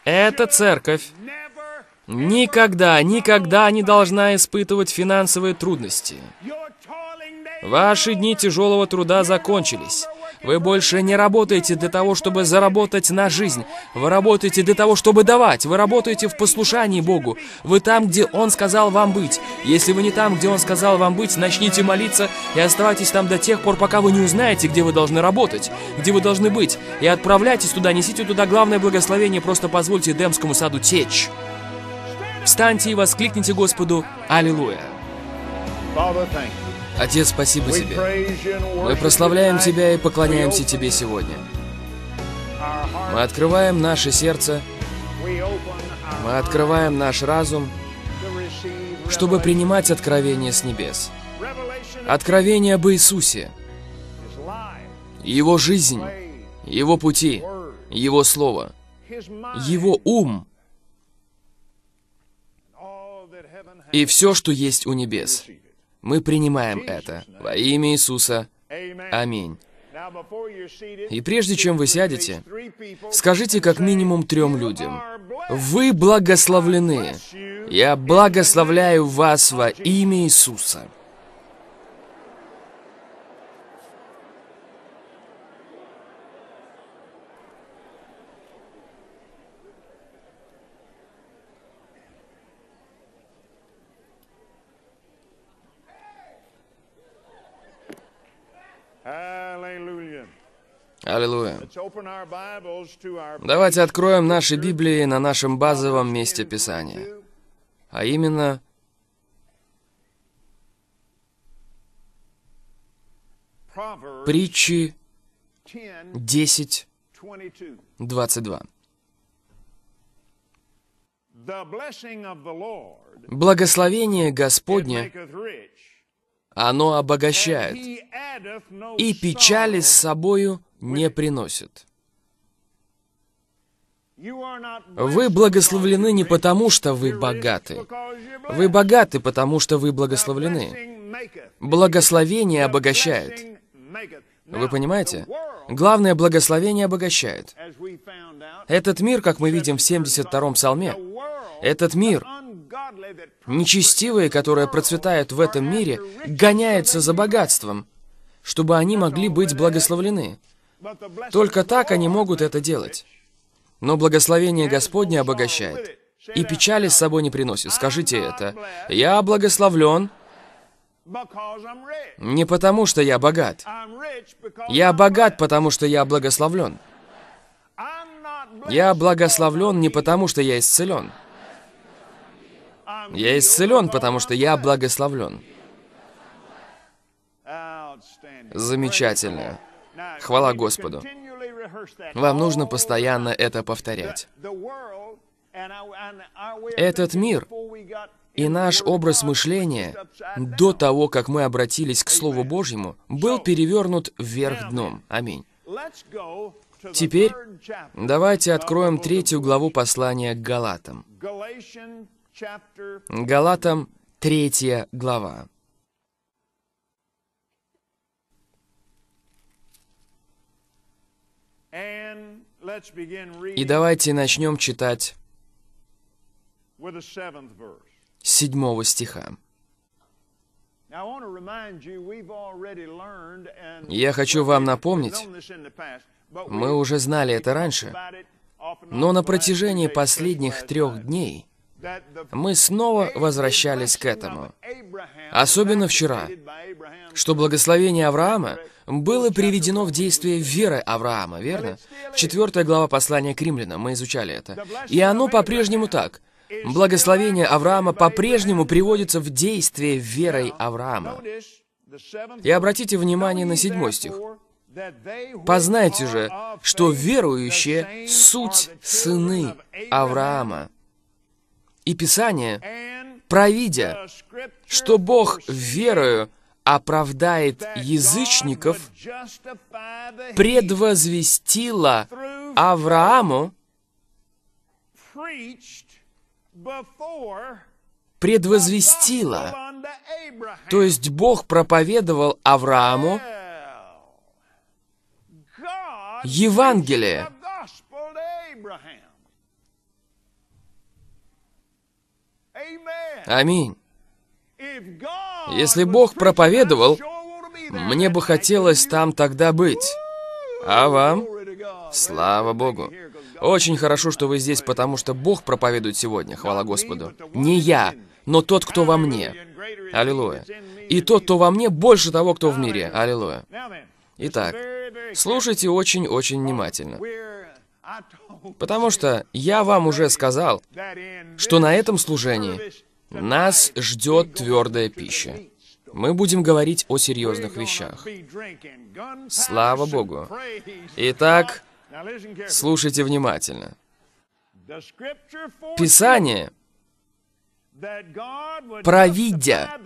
Эта церковь никогда, никогда не должна испытывать финансовые трудности. Ваши дни тяжелого труда закончились. Вы больше не работаете для того, чтобы заработать на жизнь. Вы работаете для того, чтобы давать. Вы работаете в послушании Богу. Вы там, где Он сказал вам быть. Если вы не там, где Он сказал вам быть, начните молиться и оставайтесь там до тех пор, пока вы не узнаете, где вы должны работать, где вы должны быть. И отправляйтесь туда, несите туда главное благословение, просто позвольте Демскому саду течь. Встаньте и воскликните Господу «Аллилуйя!» Father, thank you. Отец, спасибо Тебе. Мы прославляем Тебя и поклоняемся Тебе сегодня. Мы открываем наше сердце, мы открываем наш разум, чтобы принимать откровение с небес. Откровение об Иисусе, Его жизнь, Его пути, Его Слово, Его ум и все, что есть у небес. Мы принимаем это. Во имя Иисуса. Аминь. И прежде чем вы сядете, скажите как минимум трем людям, «Вы благословлены! Я благословляю вас во имя Иисуса!» Аллилуйя. Давайте откроем наши Библии на нашем базовом месте Писания, а именно Притчи 10:22. Благословение Господне, оно обогащает, и печали с собою не приносит. Вы благословлены не потому, что вы богаты. Вы богаты, потому что вы благословлены. Благословение обогащает. Вы понимаете? Главное, благословение обогащает. Этот мир, как мы видим в 72-м псалме, этот мир, нечестивые, которые процветают в этом мире, гоняются за богатством, чтобы они могли быть благословлены. Только так они могут это делать. Но благословение Господне обогащает и печали с собой не приносит. Скажите это. Я благословлен не потому, что я богат. Я богат, потому что я благословлен. Я благословлен не потому, что я исцелен. Я исцелен, потому что я благословлен. Замечательно. Хвала Господу. Вам нужно постоянно это повторять. Этот мир и наш образ мышления до того, как мы обратились к Слову Божьему, был перевернут вверх дном. Аминь. Теперь давайте откроем третью главу послания к Галатам. Галатам, третья глава. И давайте начнем читать с седьмого стиха. Я хочу вам напомнить, мы уже знали это раньше, но на протяжении последних трех дней мы снова возвращались к этому. Особенно вчера, что благословение Авраама было приведено в действие вера Авраама, верно? Четвертая глава послания к римлянам, мы изучали это. И оно по-прежнему так. Благословение Авраама по-прежнему приводится в действие верой Авраама. И обратите внимание на седьмой стих. «Познайте же, что верующие — суть сыны Авраама». И Писание, провидя, что Бог верою оправдает язычников, предвозвестила Аврааму, предвозвестила, то есть Бог проповедовал Аврааму Евангелие. Аминь. Если Бог проповедовал, мне бы хотелось там тогда быть. А вам? Слава Богу. Очень хорошо, что вы здесь, потому что Бог проповедует сегодня, хвала Господу. Не я, но тот, кто во мне. Аллилуйя. И тот, кто во мне, больше того, кто в мире. Аллилуйя. Итак, слушайте очень-очень внимательно. Потому что я вам уже сказал, что на этом служении нас ждет твердая пища. Мы будем говорить о серьезных вещах. Слава Богу. Итак, слушайте внимательно. Писание, провидя,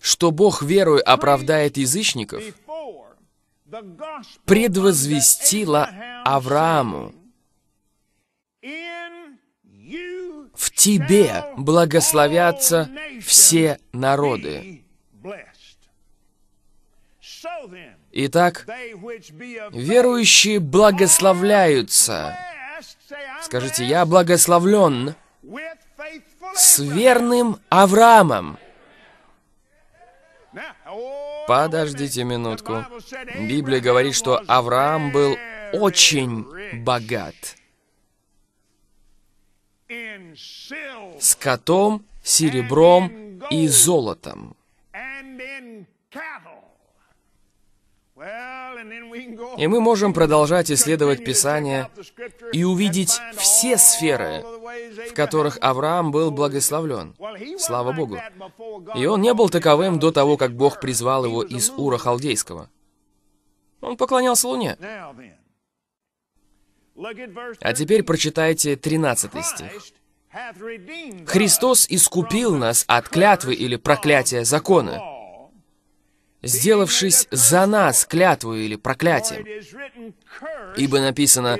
что Бог верою оправдает язычников, предвозвестило Аврааму в Тебе благословятся все народы. Итак, верующие благословляются. Скажите, я благословлен с верным Авраамом. Подождите минутку. Библия говорит, что Авраам был очень богат скотом, серебром и золотом. И мы можем продолжать исследовать Писание и увидеть все сферы, в которых Авраам был благословлен. Слава Богу. И он не был таковым до того, как Бог призвал его из Ура Халдейского. Он поклонялся Луне. А теперь прочитайте 13 стих. «Христос искупил нас от клятвы или проклятия закона, сделавшись за нас клятву или проклятием. Ибо написано,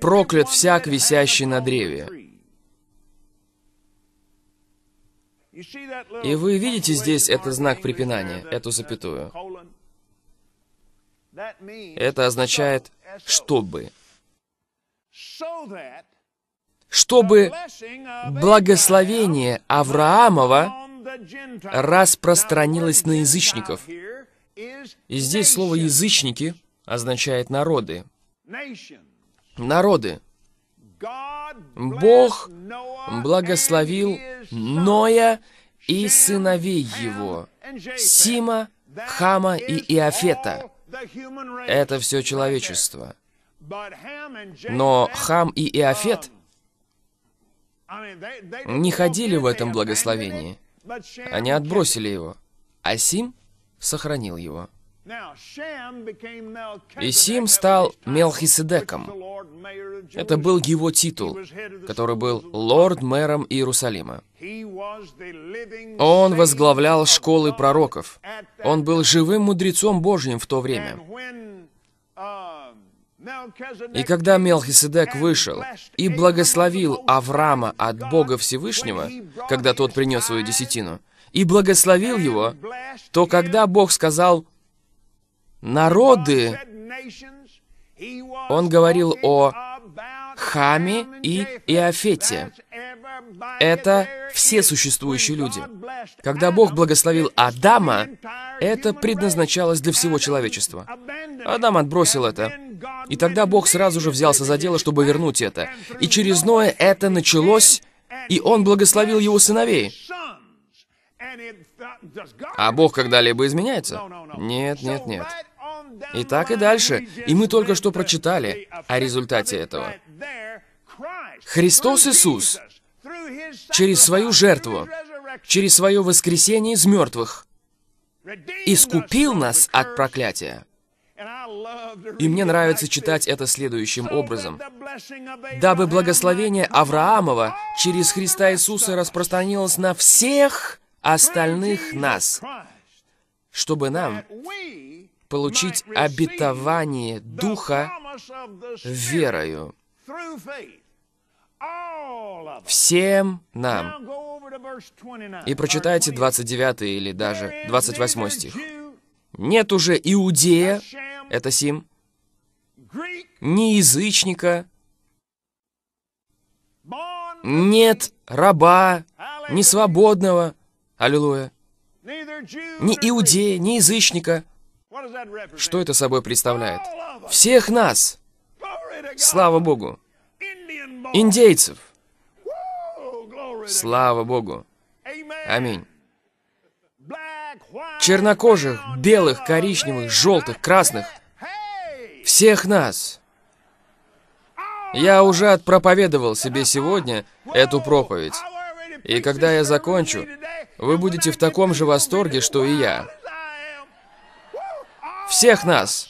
проклят всяк, висящий на древе». И вы видите здесь этот знак препинания, эту запятую. Это означает «чтобы» чтобы благословение Авраамова распространилось на язычников. И здесь слово «язычники» означает «народы». Народы. Бог благословил Ноя и сыновей его, Сима, Хама и Иофета. Это все человечество. Но Хам и Иофет не ходили в этом благословении. Они отбросили его, а Сим сохранил его. И Сим стал Мелхиседеком. Это был его титул, который был лорд-мэром Иерусалима. Он возглавлял школы пророков. Он был живым мудрецом Божьим в то время. Uh, и когда Мелхиседек вышел и благословил Авраама от Бога Всевышнего, когда тот принес свою десятину, и благословил его, то когда Бог сказал «народы», он говорил о Хаме и Иофете. Это все существующие люди. Когда Бог благословил Адама, это предназначалось для всего человечества. Адам отбросил это. И тогда Бог сразу же взялся за дело, чтобы вернуть это. И через Ноя это началось, и Он благословил его сыновей. А Бог когда-либо изменяется? Нет, нет, нет. И так и дальше. И мы только что прочитали о результате этого. Христос Иисус через свою жертву, через свое воскресение из мертвых искупил нас от проклятия. И мне нравится читать это следующим образом. «Дабы благословение Авраамова через Христа Иисуса распространилось на всех остальных нас, чтобы нам получить обетование Духа верою». Всем нам. И прочитайте 29 или даже 28 стих. Нет уже иудея, это Сим, ни язычника, нет раба, ни свободного, аллилуйя, ни иудея, ни язычника. Что это собой представляет? Всех нас! Слава Богу! Индейцев. Слава Богу. Аминь. Чернокожих, белых, коричневых, желтых, красных. Всех нас. Я уже отпроповедовал себе сегодня эту проповедь. И когда я закончу, вы будете в таком же восторге, что и я. Всех нас!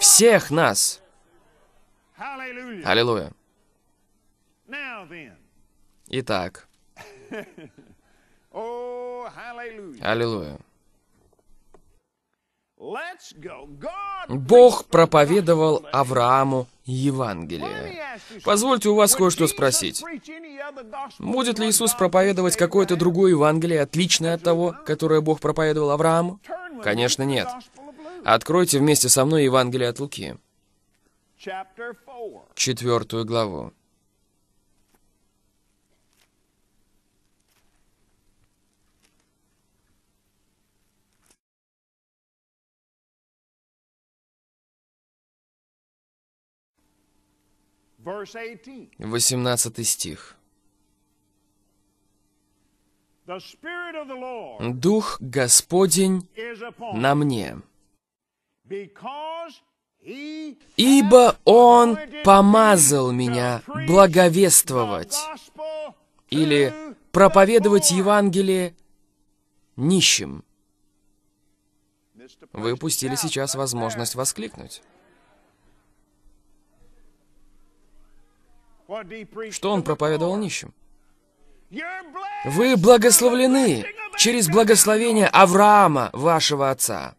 Всех нас! Аллилуйя. Итак. Аллилуйя. Бог проповедовал Аврааму Евангелие. Позвольте у вас кое-что спросить. Будет ли Иисус проповедовать какое-то другое Евангелие, отличное от того, которое Бог проповедовал Аврааму? Конечно, нет. Откройте вместе со мной Евангелие от Луки четвертую главу. Восемнадцатый стих. «Дух Господень на мне, Ибо Он помазал меня благовествовать или проповедовать Евангелие нищим. Вы упустили сейчас возможность воскликнуть. Что он проповедовал нищим? Вы благословлены через благословение Авраама, вашего отца.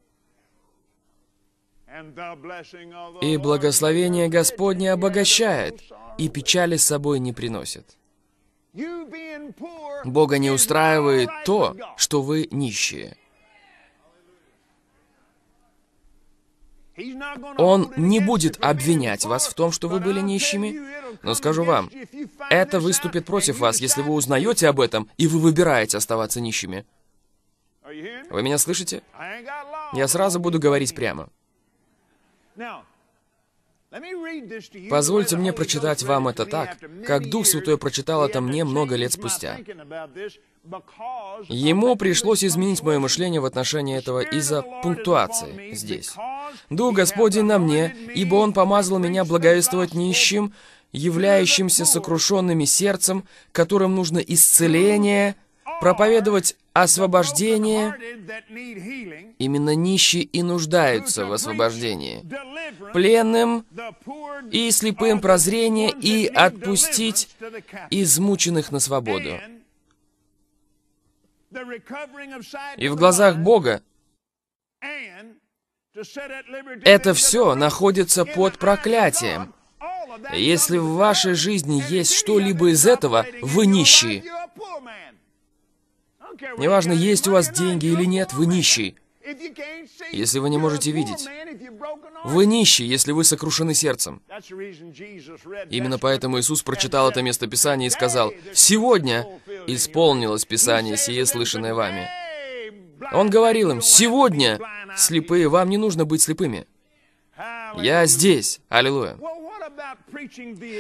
И благословение Господне обогащает, и печали с собой не приносит. Бога не устраивает то, что вы нищие. Он не будет обвинять вас в том, что вы были нищими, но скажу вам, это выступит против вас, если вы узнаете об этом, и вы выбираете оставаться нищими. Вы меня слышите? Я сразу буду говорить прямо. Позвольте мне прочитать вам это так, как Дух Святой прочитал это мне много лет спустя. Ему пришлось изменить мое мышление в отношении этого из-за пунктуации здесь. «Дух Господень на мне, ибо Он помазал меня благовествовать нищим, являющимся сокрушенными сердцем, которым нужно исцеление, проповедовать освобождение. Именно нищие и нуждаются в освобождении. Пленным и слепым прозрение и отпустить измученных на свободу. И в глазах Бога это все находится под проклятием. Если в вашей жизни есть что-либо из этого, вы нищие. Неважно, есть у вас деньги или нет, вы нищий. Если вы не можете видеть, вы нищий, если вы сокрушены сердцем. Именно поэтому Иисус прочитал это место Писания и сказал, «Сегодня исполнилось Писание сие, слышанное вами». Он говорил им, «Сегодня, слепые, вам не нужно быть слепыми». Я здесь. Аллилуйя.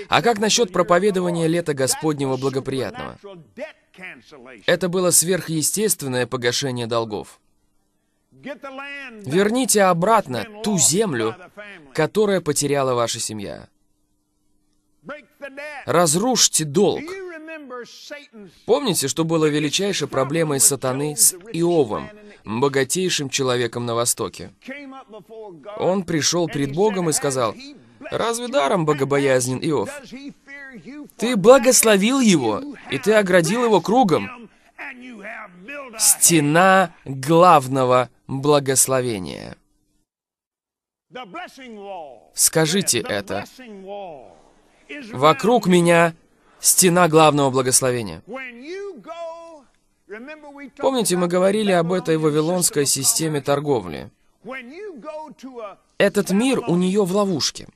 А как насчет проповедования лета Господнего благоприятного? Это было сверхъестественное погашение долгов. Верните обратно ту землю, которая потеряла ваша семья. Разрушьте долг. Помните, что было величайшей проблемой сатаны с Иовом, богатейшим человеком на Востоке? Он пришел пред Богом и сказал, «Разве даром богобоязнен Иов? Ты благословил его, и ты оградил его кругом. Стена главного благословения. Скажите это. Вокруг меня стена главного благословения. Помните, мы говорили об этой вавилонской системе торговли. Этот мир у нее в ловушке.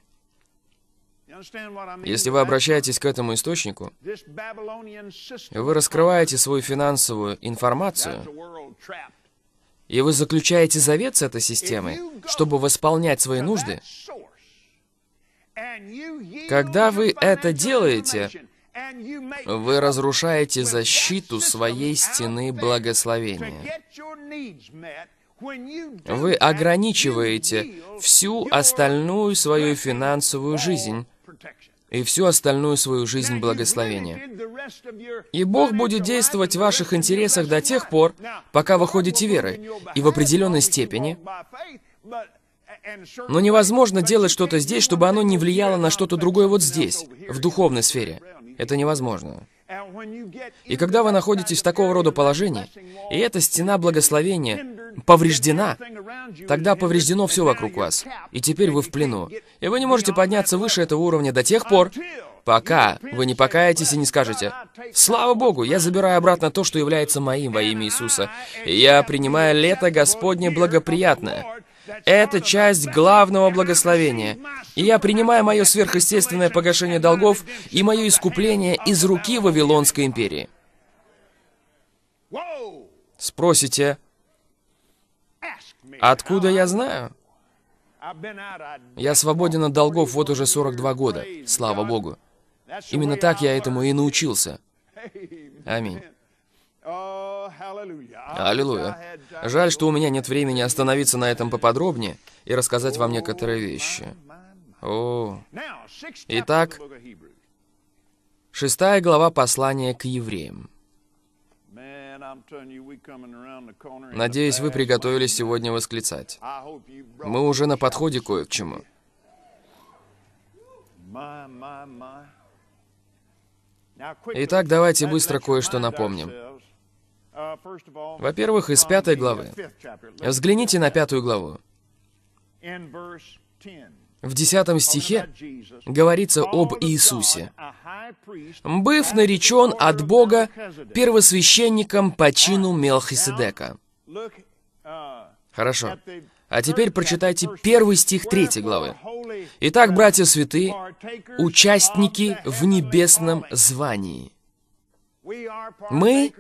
Если вы обращаетесь к этому источнику, вы раскрываете свою финансовую информацию, и вы заключаете завет с этой системой, чтобы восполнять свои нужды. Когда вы это делаете, вы разрушаете защиту своей стены благословения. Вы ограничиваете всю остальную свою финансовую жизнь и всю остальную свою жизнь благословения. И Бог будет действовать в ваших интересах до тех пор, пока вы ходите верой, и в определенной степени. Но невозможно делать что-то здесь, чтобы оно не влияло на что-то другое вот здесь, в духовной сфере. Это невозможно. И когда вы находитесь в такого рода положении, и эта стена благословения повреждена, тогда повреждено все вокруг вас. И теперь вы в плену. И вы не можете подняться выше этого уровня до тех пор, пока вы не покаетесь и не скажете, «Слава Богу, я забираю обратно то, что является моим во имя Иисуса. я принимаю лето Господне благоприятное». Это часть главного благословения. И я принимаю мое сверхъестественное погашение долгов и мое искупление из руки Вавилонской империи. Спросите, Откуда я знаю? Я свободен от долгов вот уже 42 года, слава Богу. Именно так я этому и научился. Аминь. Аллилуйя. Жаль, что у меня нет времени остановиться на этом поподробнее и рассказать вам некоторые вещи. О. Итак, шестая глава послания к евреям. Надеюсь, вы приготовились сегодня восклицать. Мы уже на подходе кое к чему. Итак, давайте быстро кое-что напомним. Uh, Во-первых, из пятой главы. Взгляните на пятую главу. В 10 стихе говорится об Иисусе. «Быв наречен от Бога первосвященником по чину Мелхиседека». Хорошо. А теперь прочитайте первый стих третьей главы. «Итак, братья святые, участники в небесном звании». Мы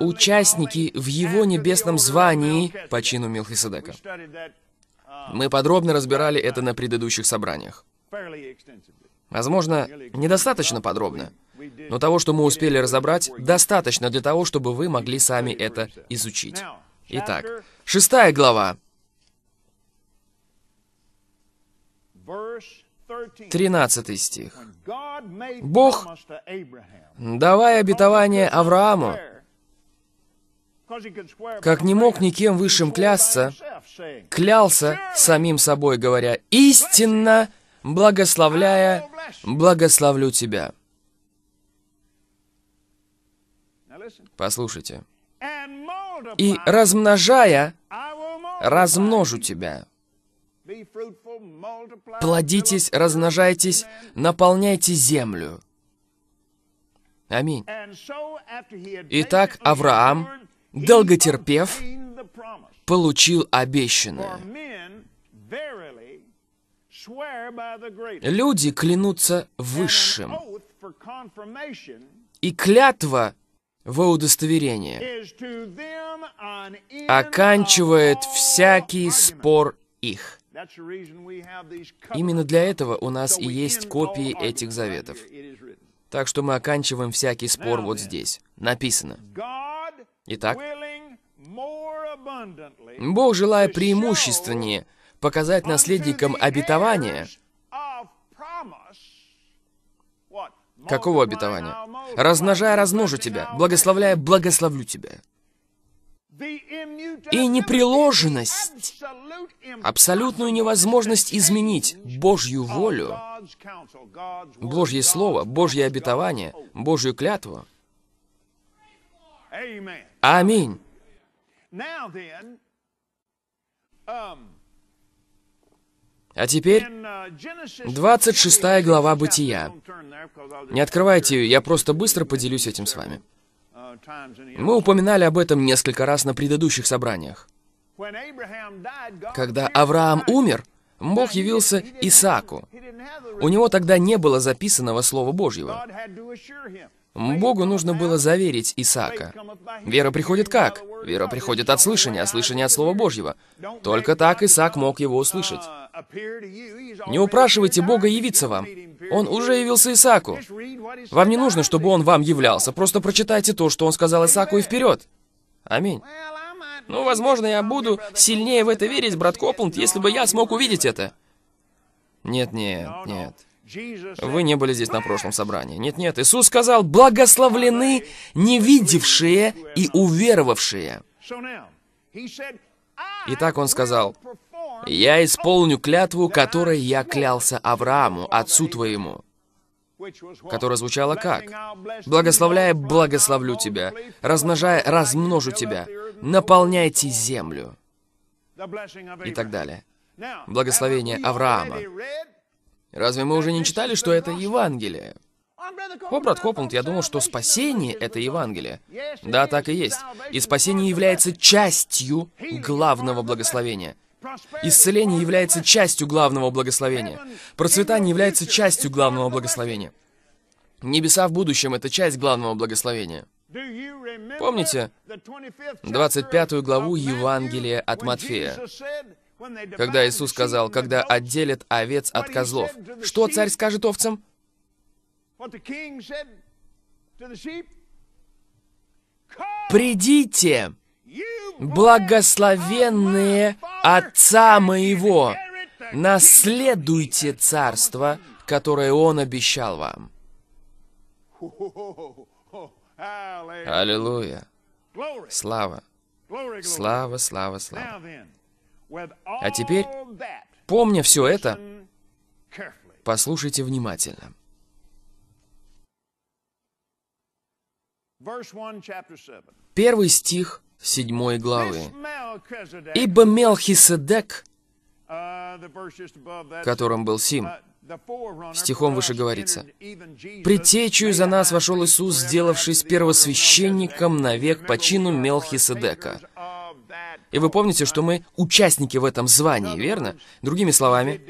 участники в его небесном звании по чину Мелхиседека. Мы подробно разбирали это на предыдущих собраниях. Возможно, недостаточно подробно, но того, что мы успели разобрать, достаточно для того, чтобы вы могли сами это изучить. Итак, шестая глава, 13 стих. Бог, давая обетование Аврааму, как не мог никем высшим клясться, клялся самим собой, говоря, «Истинно благословляя, благословлю тебя». Послушайте. «И размножая, размножу тебя». Плодитесь, размножайтесь, наполняйте землю. Аминь. Итак, Авраам долготерпев, получил обещанное. Люди клянутся высшим, и клятва во удостоверение оканчивает всякий спор их. Именно для этого у нас и есть копии этих заветов. Так что мы оканчиваем всякий спор вот здесь. Написано. Итак, Бог, желая преимущественнее показать наследникам обетования, какого обетования? Размножая, размножу тебя, благословляя, благословлю тебя. И неприложенность, абсолютную невозможность изменить Божью волю, Божье Слово, Божье обетование, Божью клятву. Аминь. Um, а теперь 26 uh, глава Бытия. Не открывайте ее, я просто быстро поделюсь этим с вами. Uh, Мы упоминали об этом несколько раз на предыдущих собраниях. Когда Авраам умер, Бог явился Исааку. У него тогда не было записанного Слова Божьего. Богу нужно было заверить Исаака. Вера приходит как? Вера приходит от слышания, а слышание от Слова Божьего. Только так Исаак мог его услышать. Не упрашивайте Бога явиться вам. Он уже явился Исааку. Вам не нужно, чтобы он вам являлся. Просто прочитайте то, что он сказал Исааку, и вперед. Аминь. Ну, возможно, я буду сильнее в это верить, брат Копланд, если бы я смог увидеть это. Нет, нет, нет. Вы не были здесь на прошлом собрании. Нет-нет, Иисус сказал, благословлены невидевшие и уверовавшие. Итак, он сказал, «Я исполню клятву, которой я клялся Аврааму, отцу твоему» которая звучала как? «Благословляя, благословлю тебя, размножая, размножу тебя, наполняйте землю» и так далее. Благословение Авраама. Разве мы уже не читали, что это Евангелие? О, брат Копланд, я думал, что спасение — это Евангелие. Да, так и есть. И спасение является частью главного благословения. Исцеление является частью главного благословения. Процветание является частью главного благословения. Небеса в будущем — это часть главного благословения. Помните 25 главу Евангелия от Матфея? Когда Иисус сказал, когда отделят овец от козлов, что царь скажет овцам? «Придите, благословенные Отца Моего, наследуйте царство, которое Он обещал вам». Аллилуйя! Слава! Слава, слава, слава! А теперь, помня все это, послушайте внимательно. Первый стих седьмой главы. «Ибо Мелхиседек, которым был Сим, Стихом выше говорится, «Притечью за нас вошел Иисус, сделавшись первосвященником навек по чину Мелхиседека, и вы помните, что мы участники в этом звании, верно? Другими словами,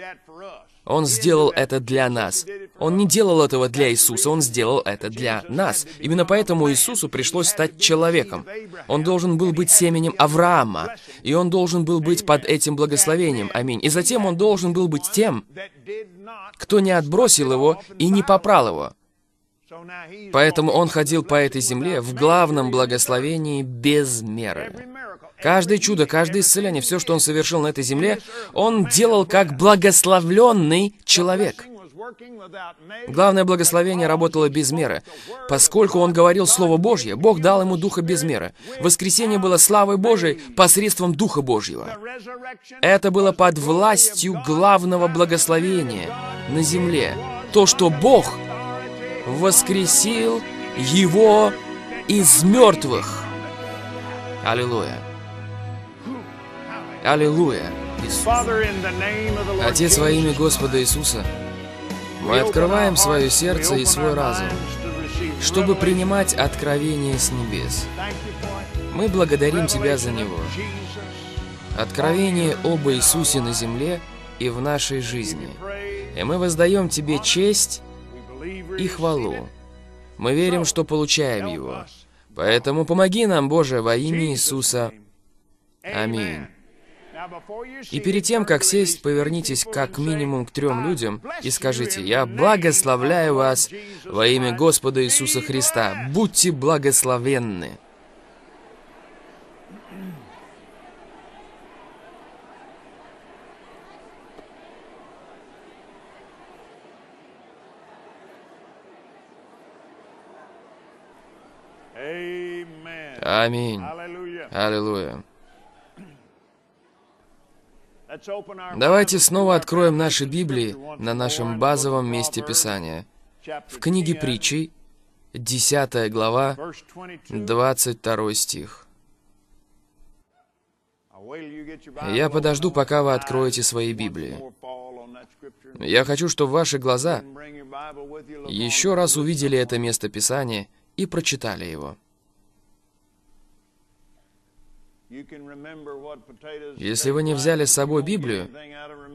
он сделал это для нас. Он не делал этого для Иисуса, он сделал это для нас. Именно поэтому Иисусу пришлось стать человеком. Он должен был быть семенем Авраама, и он должен был быть под этим благословением. Аминь. И затем он должен был быть тем, кто не отбросил его и не попрал его. Поэтому он ходил по этой земле в главном благословении без меры. Каждое чудо, каждое исцеление, все, что он совершил на этой земле, он делал как благословленный человек. Главное благословение работало без меры. Поскольку он говорил Слово Божье, Бог дал ему Духа без меры. Воскресение было славой Божией посредством Духа Божьего. Это было под властью главного благословения на земле. То, что Бог воскресил его из мертвых. Аллилуйя. Аллилуйя! Отец во имя Господа Иисуса, мы открываем свое сердце и свой разум, чтобы принимать откровение с небес. Мы благодарим Тебя за него. Откровение об Иисусе на земле и в нашей жизни. И мы воздаем Тебе честь и хвалу. Мы верим, что получаем его. Поэтому помоги нам, Боже, во имя Иисуса. Аминь. И перед тем, как сесть, повернитесь как минимум к трем людям и скажите, «Я благословляю вас во имя Господа Иисуса Христа. Будьте благословенны». Аминь. Аллилуйя. Давайте снова откроем наши Библии на нашем базовом месте Писания. В книге притчей, 10 глава, 22 стих. Я подожду, пока вы откроете свои Библии. Я хочу, чтобы ваши глаза еще раз увидели это место Писания и прочитали его. Если вы не взяли с собой Библию,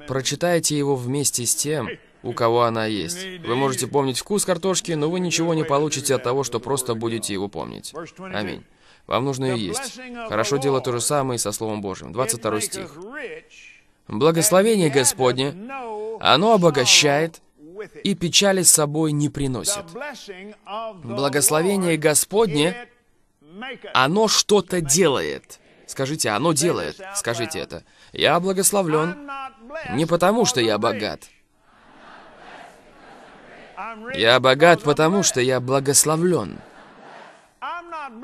прочитайте его вместе с тем, у кого она есть. Вы можете помнить вкус картошки, но вы ничего не получите от того, что просто будете его помнить. Аминь. Вам нужно ее есть. Хорошо делать то же самое и со Словом Божьим. 22 стих. Благословение Господне, оно обогащает и печали с собой не приносит. Благословение Господне, оно что-то делает. Скажите, оно делает. Скажите это. Я благословлен не потому, что я богат. Я богат, потому что я благословлен.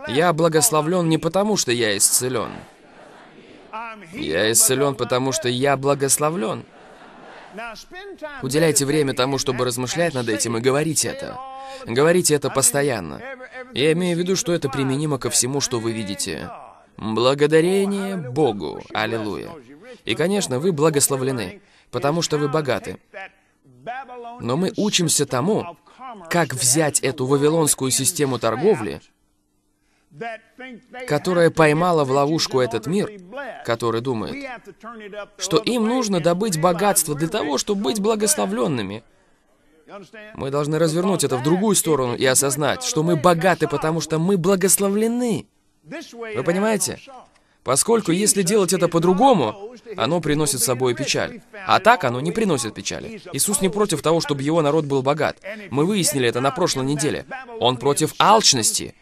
Я благословлен не потому, что я исцелен. Я исцелен, потому что я благословлен. Уделяйте время тому, чтобы размышлять над этим и говорить это. Говорите это постоянно. Я имею в виду, что это применимо ко всему, что вы видите. Благодарение Богу. Аллилуйя. И, конечно, вы благословлены, потому что вы богаты. Но мы учимся тому, как взять эту вавилонскую систему торговли, которая поймала в ловушку этот мир, который думает, что им нужно добыть богатство для того, чтобы быть благословленными. Мы должны развернуть это в другую сторону и осознать, что мы богаты, потому что мы благословлены. Вы понимаете? Поскольку если делать это по-другому, оно приносит с собой печаль. А так оно не приносит печали. Иисус не против того, чтобы его народ был богат. Мы выяснили это на прошлой неделе. Он против алчности.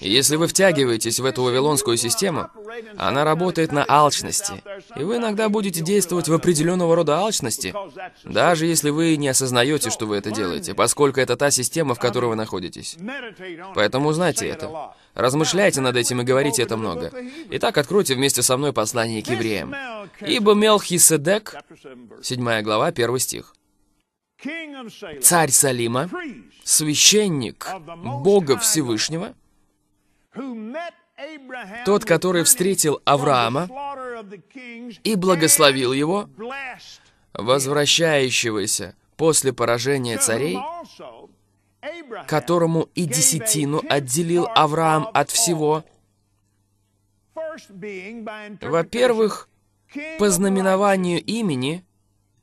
И если вы втягиваетесь в эту вавилонскую систему, она работает на алчности. И вы иногда будете действовать в определенного рода алчности, даже если вы не осознаете, что вы это делаете, поскольку это та система, в которой вы находитесь. Поэтому знайте это. Размышляйте над этим и говорите это много. Итак, откройте вместе со мной послание к евреям. «Ибо Мелхиседек...» 7 глава, 1 стих. «Царь Салима, священник Бога Всевышнего, тот, который встретил Авраама и благословил его, возвращающегося после поражения царей, которому и десятину отделил Авраам от всего, во-первых, по знаменованию имени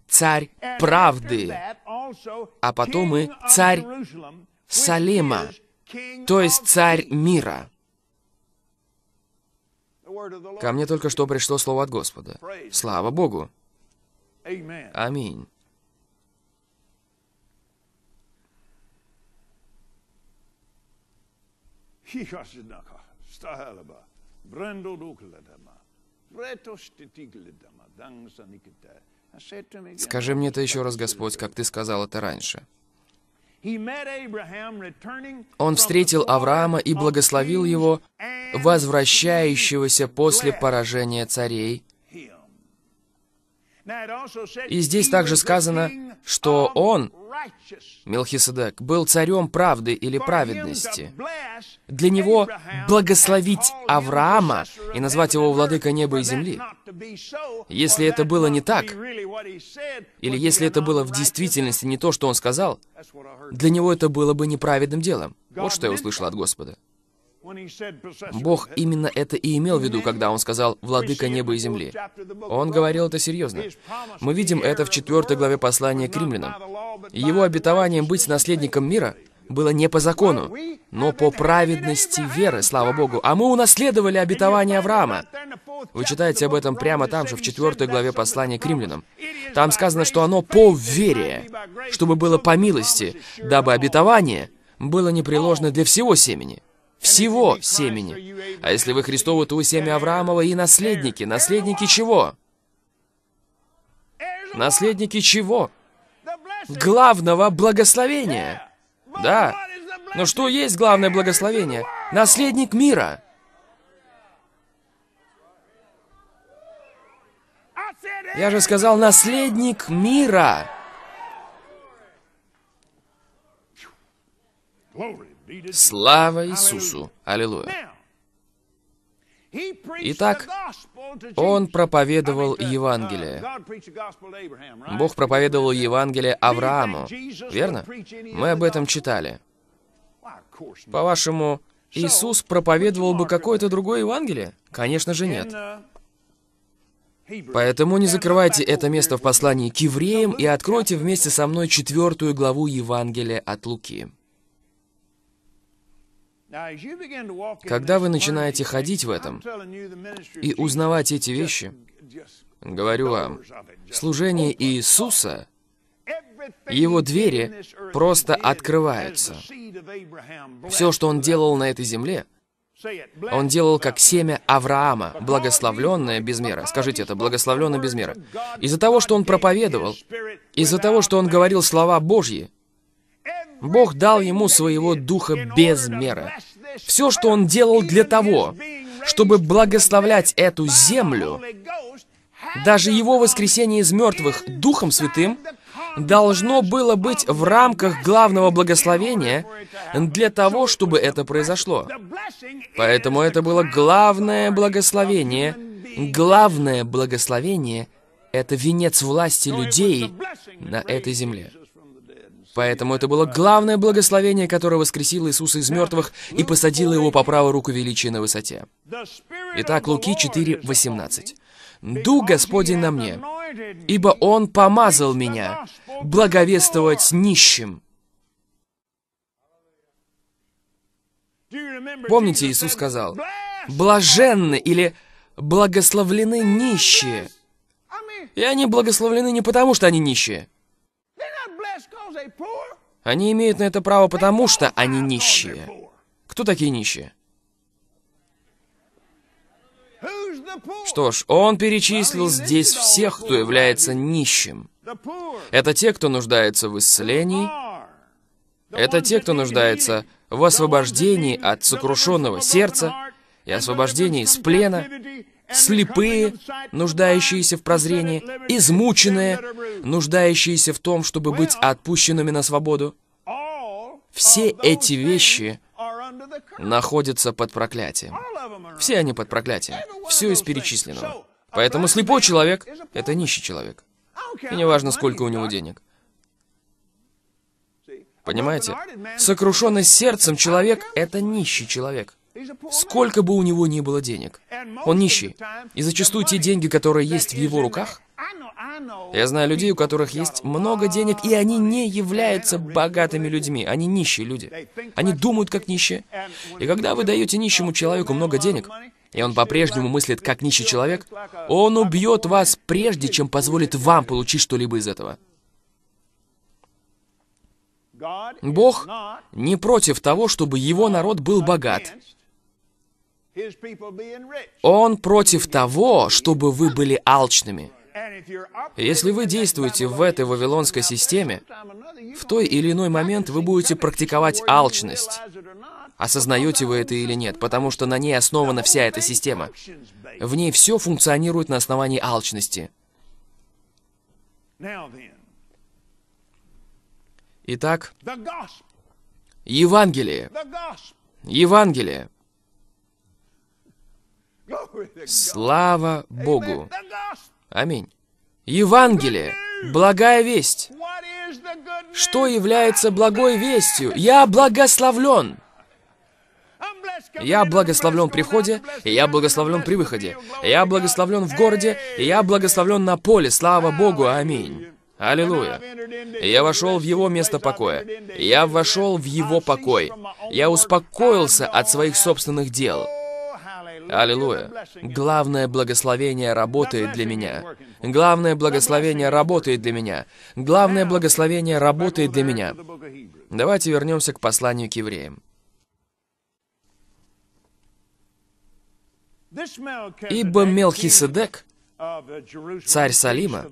«Царь правды», а потом и «Царь Салема», то есть «Царь мира». Ко мне только что пришло слово от Господа. Слава Богу! Аминь. hihasinaka, stahelaba, brendo dukledama, pretostitiglidama, dangsanikita. Скажи мне это еще раз, Господь, как ты сказал это раньше. Он встретил Авраама и благословил его, возвращающегося после поражения царей, и здесь также сказано, что он, Мелхиседек, был царем правды или праведности. Для него благословить Авраама и назвать его владыка неба и земли. Если это было не так, или если это было в действительности не то, что он сказал, для него это было бы неправедным делом. Вот что я услышал от Господа. Бог именно это и имел в виду, когда он сказал «владыка неба и земли». Он говорил это серьезно. Мы видим это в 4 главе послания к римлянам. Его обетованием быть наследником мира было не по закону, но по праведности веры, слава Богу. А мы унаследовали обетование Авраама. Вы читаете об этом прямо там же, в 4 главе послания к римлянам. Там сказано, что оно по вере, чтобы было по милости, дабы обетование было непреложно для всего семени всего семени. А если вы Христовы, то вы семя Авраамова и наследники. Наследники чего? Наследники чего? Главного благословения. Да. Но что есть главное благословение? Наследник мира. Я же сказал, наследник мира. Слава Иисусу! Аллилуйя! Итак, он проповедовал Евангелие. Бог проповедовал Евангелие Аврааму, верно? Мы об этом читали. По-вашему, Иисус проповедовал бы какое-то другое Евангелие? Конечно же нет. Поэтому не закрывайте это место в послании к евреям и откройте вместе со мной четвертую главу Евангелия от Луки. Когда вы начинаете ходить в этом и узнавать эти вещи, говорю вам, служение Иисуса, его двери просто открываются. Все, что он делал на этой земле, он делал как семя Авраама, благословленное без меры. Скажите это, благословленное без меры. Из-за того, что он проповедовал, из-за того, что он говорил слова Божьи, Бог дал ему своего духа без меры. Все, что он делал для того, чтобы благословлять эту землю, даже его воскресение из мертвых Духом Святым должно было быть в рамках главного благословения для того, чтобы это произошло. Поэтому это было главное благословение. Главное благословение — это венец власти людей на этой земле. Поэтому это было главное благословение, которое воскресило Иисуса из мертвых и посадило его по правую руку величия на высоте. Итак, Луки 4, 18. «Дух Господень на мне, ибо Он помазал меня благовествовать нищим». Помните, Иисус сказал, «Блаженны» или «благословлены нищие». И они благословлены не потому, что они нищие. Они имеют на это право потому, что они нищие. Кто такие нищие? Что ж, он перечислил здесь всех, кто является нищим. Это те, кто нуждается в исцелении, это те, кто нуждается в освобождении от сокрушенного сердца и освобождении из плена, слепые, нуждающиеся в прозрении, измученные, нуждающиеся в том, чтобы быть отпущенными на свободу. Все эти вещи находятся под проклятием. Все они под проклятием. Все из перечисленного. Поэтому слепой человек — это нищий человек. И неважно, сколько у него денег. Понимаете? Сокрушенный сердцем человек — это нищий человек. Сколько бы у него ни было денег, он нищий. И зачастую те деньги, которые есть в его руках... Я знаю людей, у которых есть много денег, и они не являются богатыми людьми. Они нищие люди. Они думают как нищие. И когда вы даете нищему человеку много денег, и он по-прежнему мыслит как нищий человек, он убьет вас, прежде чем позволит вам получить что-либо из этого. Бог не против того, чтобы его народ был богат, он против того, чтобы вы были алчными. Если вы действуете в этой вавилонской системе, в той или иной момент вы будете практиковать алчность. Осознаете вы это или нет, потому что на ней основана вся эта система. В ней все функционирует на основании алчности. Итак, Евангелие. Евангелие. Слава Богу! Аминь. Евангелие, благая весть. Что является благой вестью? Я благословлен. Я благословлен при входе, и я благословлен при выходе. Я благословлен в городе, и я благословлен на поле. Слава Богу, аминь. Аллилуйя. Я вошел в его место покоя. Я вошел в его покой. Я успокоился от своих собственных дел. Аллилуйя. Главное благословение работает для меня. Главное благословение работает для меня. Главное благословение работает для меня. Давайте вернемся к посланию к евреям. Ибо Мелхиседек, царь Салима,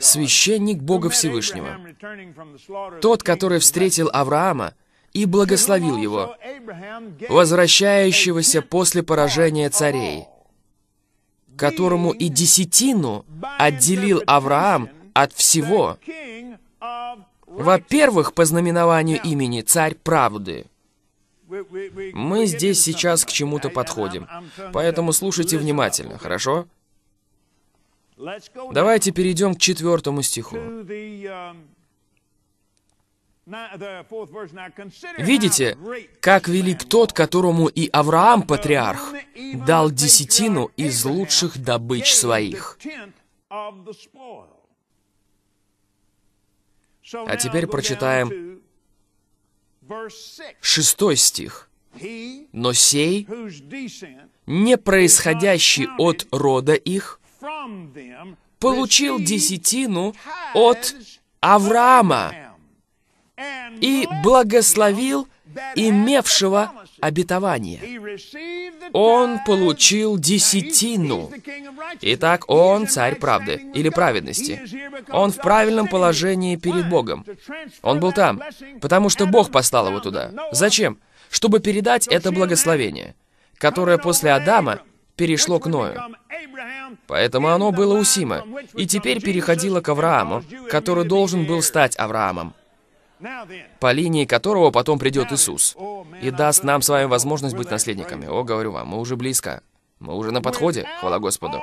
священник Бога Всевышнего, тот, который встретил Авраама, и благословил его, возвращающегося после поражения царей, которому и десятину отделил Авраам от всего. Во-первых, по знаменованию имени «Царь правды». Мы здесь сейчас к чему-то подходим, поэтому слушайте внимательно, хорошо? Давайте перейдем к четвертому стиху. Видите, как велик тот, которому и Авраам, патриарх, дал десятину из лучших добыч своих. А теперь прочитаем шестой стих. «Но сей, не происходящий от рода их, получил десятину от Авраама, и благословил имевшего обетование. Он получил десятину. Итак, он царь правды или праведности. Он в правильном положении перед Богом. Он был там, потому что Бог послал его туда. Зачем? Чтобы передать это благословение, которое после Адама перешло к Ною. Поэтому оно было у Сима, и теперь переходило к Аврааму, который должен был стать Авраамом по линии которого потом придет Иисус oh, и даст нам с вами возможность быть наследниками. О, говорю вам, мы уже близко. Мы уже на подходе, хвала Господу.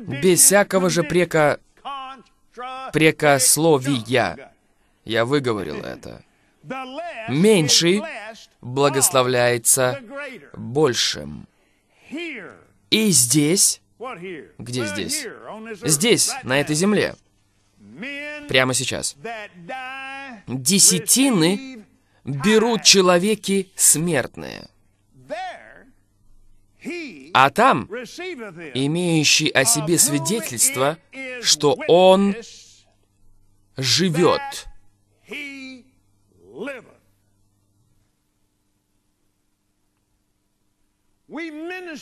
Без всякого же прека... прекословия. Я выговорил это. Меньший благословляется большим. И здесь... Где здесь? Здесь, на этой земле прямо сейчас. Десятины берут человеки смертные. А там, имеющий о себе свидетельство, что он живет.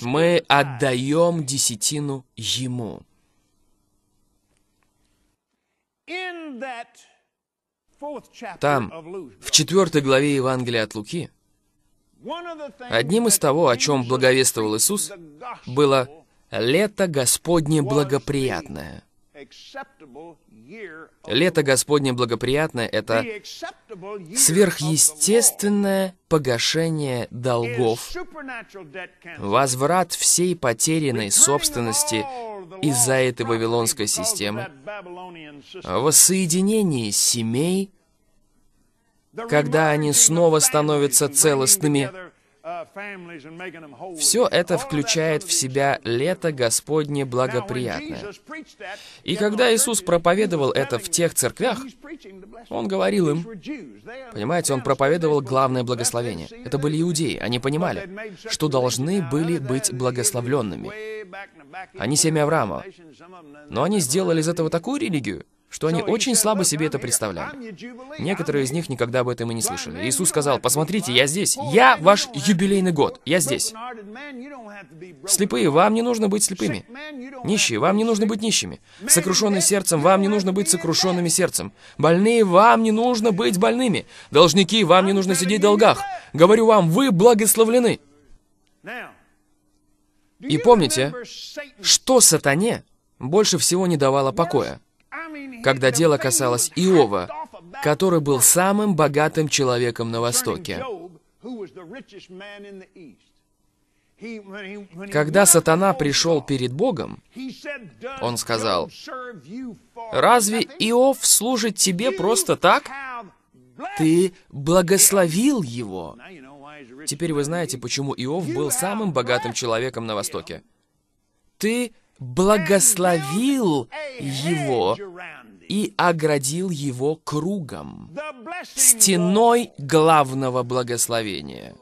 Мы отдаем десятину ему. Там, в четвертой главе Евангелия от Луки, одним из того, о чем благовествовал Иисус, было «лето Господне благоприятное». Лето Господне благоприятное — это сверхъестественное погашение долгов, возврат всей потерянной собственности из-за этой вавилонской системы, а, воссоединение семей, когда они снова становятся целостными Uh, Все это включает в себя лето Господне благоприятное. И когда Иисус проповедовал это в тех церквях, Он говорил им, понимаете, Он проповедовал главное благословение. Это были иудеи, они понимали, что должны были быть благословленными. Они семья Авраама. Но они сделали из этого такую религию, что они очень слабо себе это представляли. Некоторые из них никогда об этом и не слышали. Иисус сказал, «Посмотрите, я здесь. Я ваш юбилейный год. Я здесь». Слепые, вам не нужно быть слепыми. Нищие, вам не нужно быть нищими. Сокрушенные сердцем, вам не нужно быть сокрушенными сердцем. Больные, вам не нужно быть больными. Должники, вам не нужно сидеть в долгах. Говорю вам, вы благословлены. И помните, что сатане больше всего не давало покоя? когда дело касалось Иова, который был самым богатым человеком на Востоке. Когда сатана пришел перед Богом, он сказал, «Разве Иов служит тебе просто так? Ты благословил его». Теперь вы знаете, почему Иов был самым богатым человеком на Востоке. «Ты благословил его и оградил его кругом, стеной главного благословения.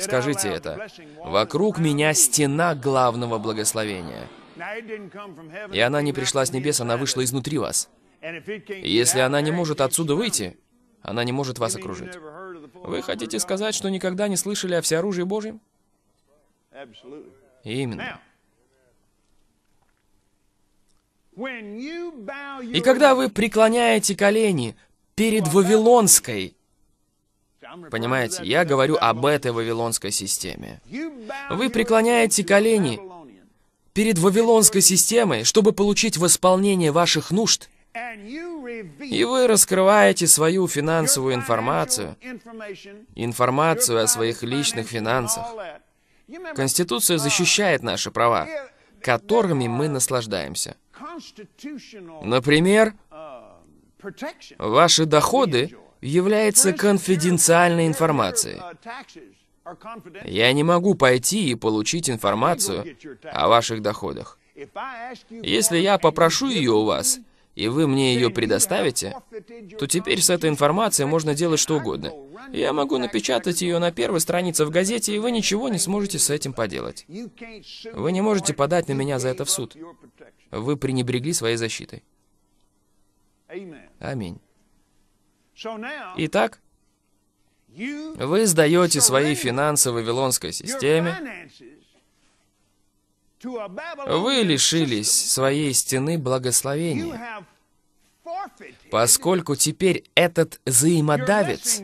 Скажите это. Вокруг меня стена главного благословения. И она не пришла с небес, она вышла изнутри вас. если она не может отсюда выйти, она не может вас окружить. Вы хотите сказать, что никогда не слышали о всеоружии Божьем? Именно. И когда вы преклоняете колени перед Вавилонской, понимаете, я говорю об этой Вавилонской системе. Вы преклоняете колени перед Вавилонской системой, чтобы получить восполнение ваших нужд, и вы раскрываете свою финансовую информацию, информацию о своих личных финансах. Конституция защищает наши права, которыми мы наслаждаемся. Например, uh, ваши доходы являются конфиденциальной uh, информацией. Я не могу пойти и получить информацию о ваших доходах. Если я попрошу ее у вас, и вы мне ее предоставите, то теперь с этой информацией можно делать что угодно. Я могу напечатать ее на первой странице в газете, и вы ничего не сможете с этим поделать. Вы не можете подать на меня за это в суд. Вы пренебрегли своей защитой. Аминь. Итак, вы сдаете свои финансы Вавилонской системе, вы лишились своей стены благословения, поскольку теперь этот взаимодавец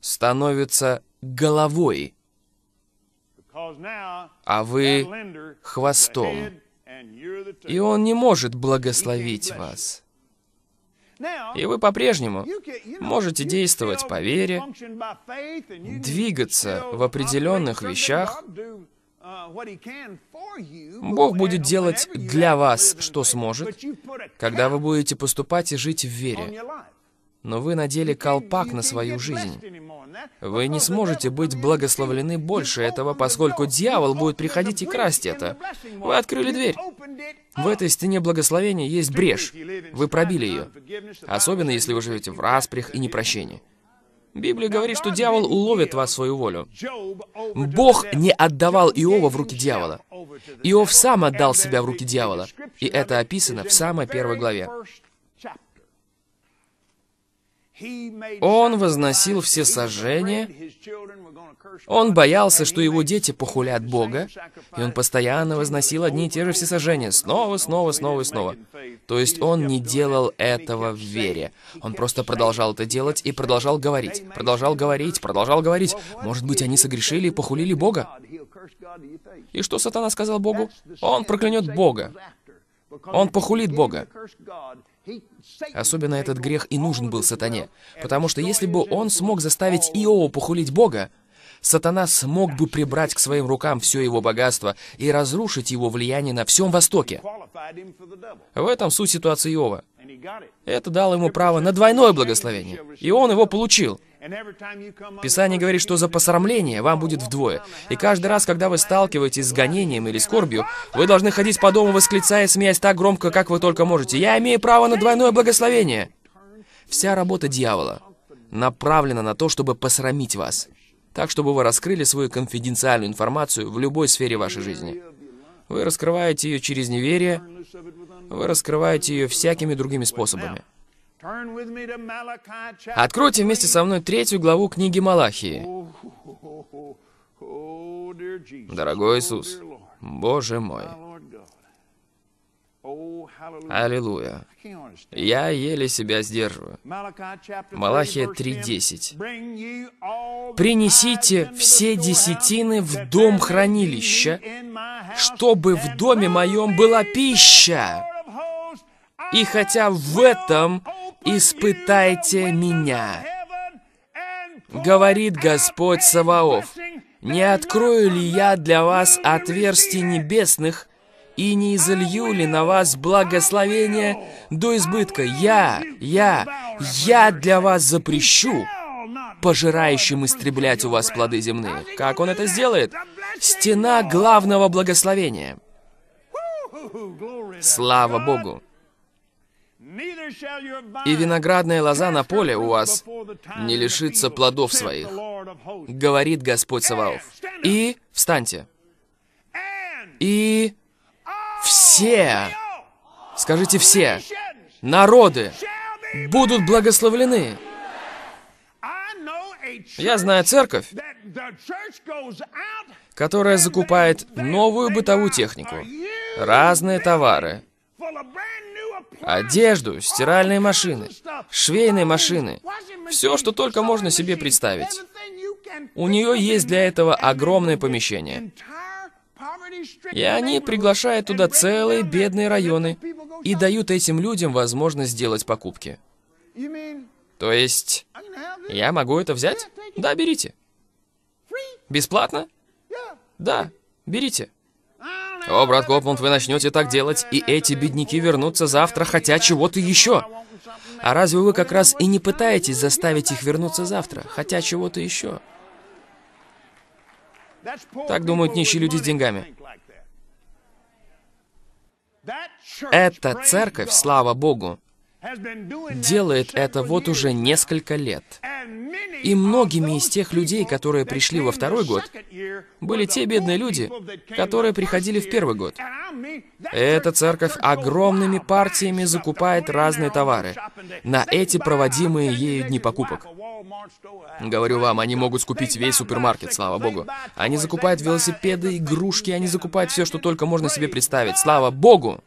становится головой, а вы хвостом и Он не может благословить вас. И вы по-прежнему можете действовать по вере, двигаться в определенных вещах. Бог будет делать для вас, что сможет, когда вы будете поступать и жить в вере но вы надели колпак на свою жизнь. Вы не сможете быть благословлены больше этого, поскольку дьявол будет приходить и красть это. Вы открыли дверь. В этой стене благословения есть брешь. Вы пробили ее. Особенно, если вы живете в распрях и непрощении. Библия говорит, что дьявол уловит вас в свою волю. Бог не отдавал Иова в руки дьявола. Иов сам отдал себя в руки дьявола. И это описано в самой первой главе. Он возносил все сожжения. Он боялся, что его дети похулят Бога. И он постоянно возносил одни и те же все сожжения. Снова, снова, снова и снова. То есть он не делал этого в вере. Он просто продолжал это делать и продолжал говорить. Продолжал говорить, продолжал говорить. Может быть, они согрешили и похулили Бога? И что сатана сказал Богу? Он проклянет Бога. Он похулит Бога. Особенно этот грех и нужен был сатане, потому что если бы он смог заставить Иова похулить Бога, сатана смог бы прибрать к своим рукам все его богатство и разрушить его влияние на всем Востоке. В этом суть ситуации Иова. Это дало ему право на двойное благословение, и он его получил. Писание говорит, что за посрамление вам будет вдвое. И каждый раз, когда вы сталкиваетесь с гонением или скорбью, вы должны ходить по дому, восклицая, смеясь так громко, как вы только можете. Я имею право на двойное благословение. Вся работа дьявола направлена на то, чтобы посрамить вас. Так, чтобы вы раскрыли свою конфиденциальную информацию в любой сфере вашей жизни. Вы раскрываете ее через неверие, вы раскрываете ее всякими другими способами. Откройте вместе со мной третью главу книги Малахии. Oh, Дорогой oh, Иисус, Боже мой, oh, Аллилуйя. Я еле себя сдерживаю. Малахия 3.10. «Принесите все десятины в дом хранилища, чтобы в доме моем была пища» и хотя в этом испытайте меня, говорит Господь Саваоф. Не открою ли я для вас отверстий небесных и не изолью ли на вас благословение до избытка? Я, я, я для вас запрещу пожирающим истреблять у вас плоды земные. Как он это сделает? Стена главного благословения. Слава Богу! И виноградная лоза на поле у вас не лишится плодов своих, говорит Господь Саваоф. И встаньте. И все, скажите все, народы будут благословлены. Я знаю церковь, которая закупает новую бытовую технику, разные товары, Одежду, стиральные машины, швейные машины. Все, что только можно себе представить. У нее есть для этого огромное помещение. И они приглашают туда целые бедные районы и дают этим людям возможность сделать покупки. То есть, я могу это взять? Да, берите. Бесплатно? Да, берите. О, брат Копланд, вы начнете так делать, и эти бедняки вернутся завтра, хотя чего-то еще. А разве вы как раз и не пытаетесь заставить их вернуться завтра, хотя чего-то еще? Так думают нищие люди с деньгами. Эта церковь, слава Богу, делает это вот уже несколько лет. И многими из тех людей, которые пришли во второй год, были те бедные люди, которые приходили в первый год. Эта церковь огромными партиями закупает разные товары на эти проводимые ею дни покупок. Говорю вам, они могут скупить весь супермаркет, слава богу. Они закупают велосипеды, игрушки, они закупают все, что только можно себе представить. Слава богу!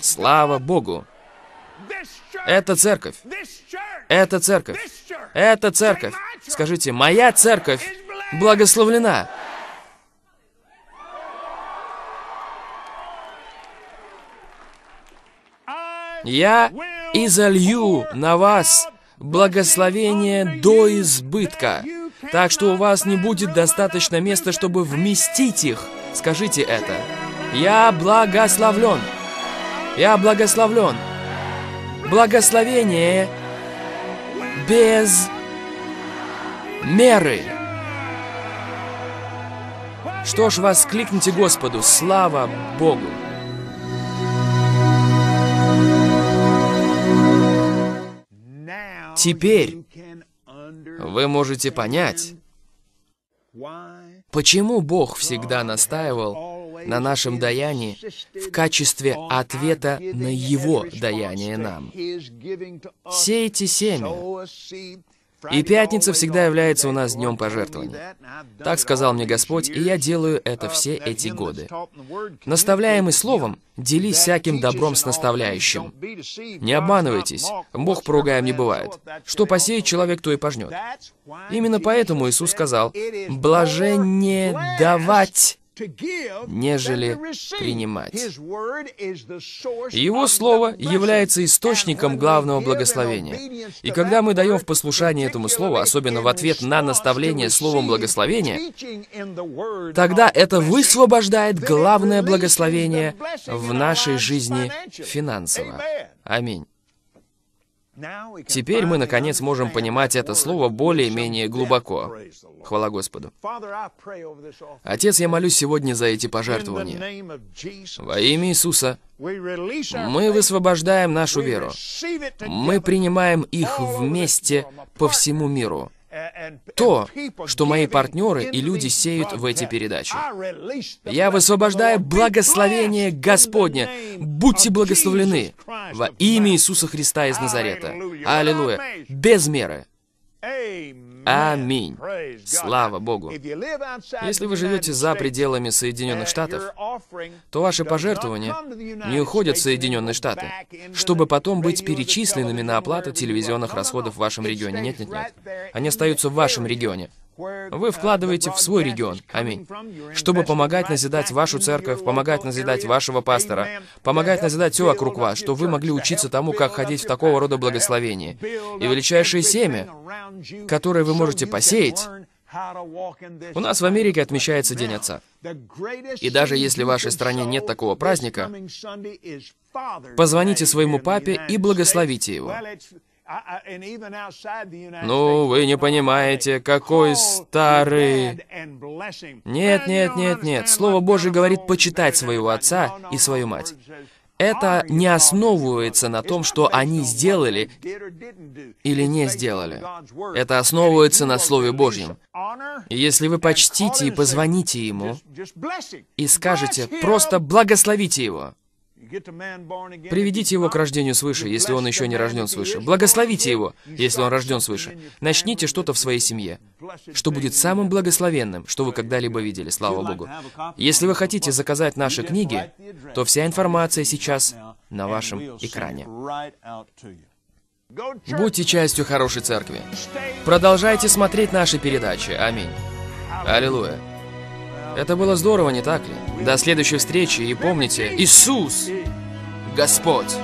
Слава богу! Это церковь. Это церковь. Это церковь. Скажите, моя церковь благословлена. Я изолью на вас благословение до избытка, так что у вас не будет достаточно места, чтобы вместить их. Скажите это. Я благословлен. Я благословлен благословение без меры. Что ж, воскликните Господу, слава Богу! Теперь вы можете понять, почему Бог всегда настаивал на нашем даянии в качестве ответа на Его даяние нам. Сейте семя. И пятница всегда является у нас днем пожертвования Так сказал мне Господь, и я делаю это все эти годы. Наставляемый словом, делись всяким добром с наставляющим. Не обманывайтесь, Бог поругаем не бывает. Что посеет человек, то и пожнет. Именно поэтому Иисус сказал, «Блажение давать, нежели принимать. Его Слово является источником главного благословения. И когда мы даем в послушание этому Слову, особенно в ответ на наставление Словом благословения, тогда это высвобождает главное благословение в нашей жизни финансово. Аминь. Теперь мы, наконец, можем понимать это слово более-менее глубоко. Хвала Господу. Отец, я молюсь сегодня за эти пожертвования. Во имя Иисуса мы высвобождаем нашу веру. Мы принимаем их вместе по всему миру то, что мои партнеры и люди сеют в эти передачи. Я высвобождаю благословение Господня. Будьте благословлены во имя Иисуса Христа из Назарета. Аллилуйя. Без меры. Аминь. Слава Богу. Если вы живете за пределами Соединенных Штатов, то ваши пожертвования не уходят в Соединенные Штаты, чтобы потом быть перечисленными на оплату телевизионных расходов в вашем регионе. Нет, нет, нет. Они остаются в вашем регионе вы вкладываете в свой регион. Аминь. Чтобы помогать назидать вашу церковь, помогать назидать вашего пастора, помогать назидать все вокруг вас, что вы могли учиться тому, как ходить в такого рода благословении. И величайшее семя, которое вы можете посеять, у нас в Америке отмечается День Отца. И даже если в вашей стране нет такого праздника, позвоните своему папе и благословите его. Ну, вы не понимаете, какой старый... Нет, нет, нет, нет. Слово Божье говорит почитать своего отца и свою мать. Это не основывается на том, что они сделали или не сделали. Это основывается на Слове Божьем. И если вы почтите и позвоните ему и скажете, просто благословите его, Приведите его к рождению свыше, если он еще не рожден свыше. Благословите его, если он рожден свыше. Начните что-то в своей семье, что будет самым благословенным, что вы когда-либо видели, слава Богу. Если вы хотите заказать наши книги, то вся информация сейчас на вашем экране. Будьте частью хорошей церкви. Продолжайте смотреть наши передачи. Аминь. Аллилуйя. Это было здорово, не так ли? До следующей встречи и помните, Иисус, Господь!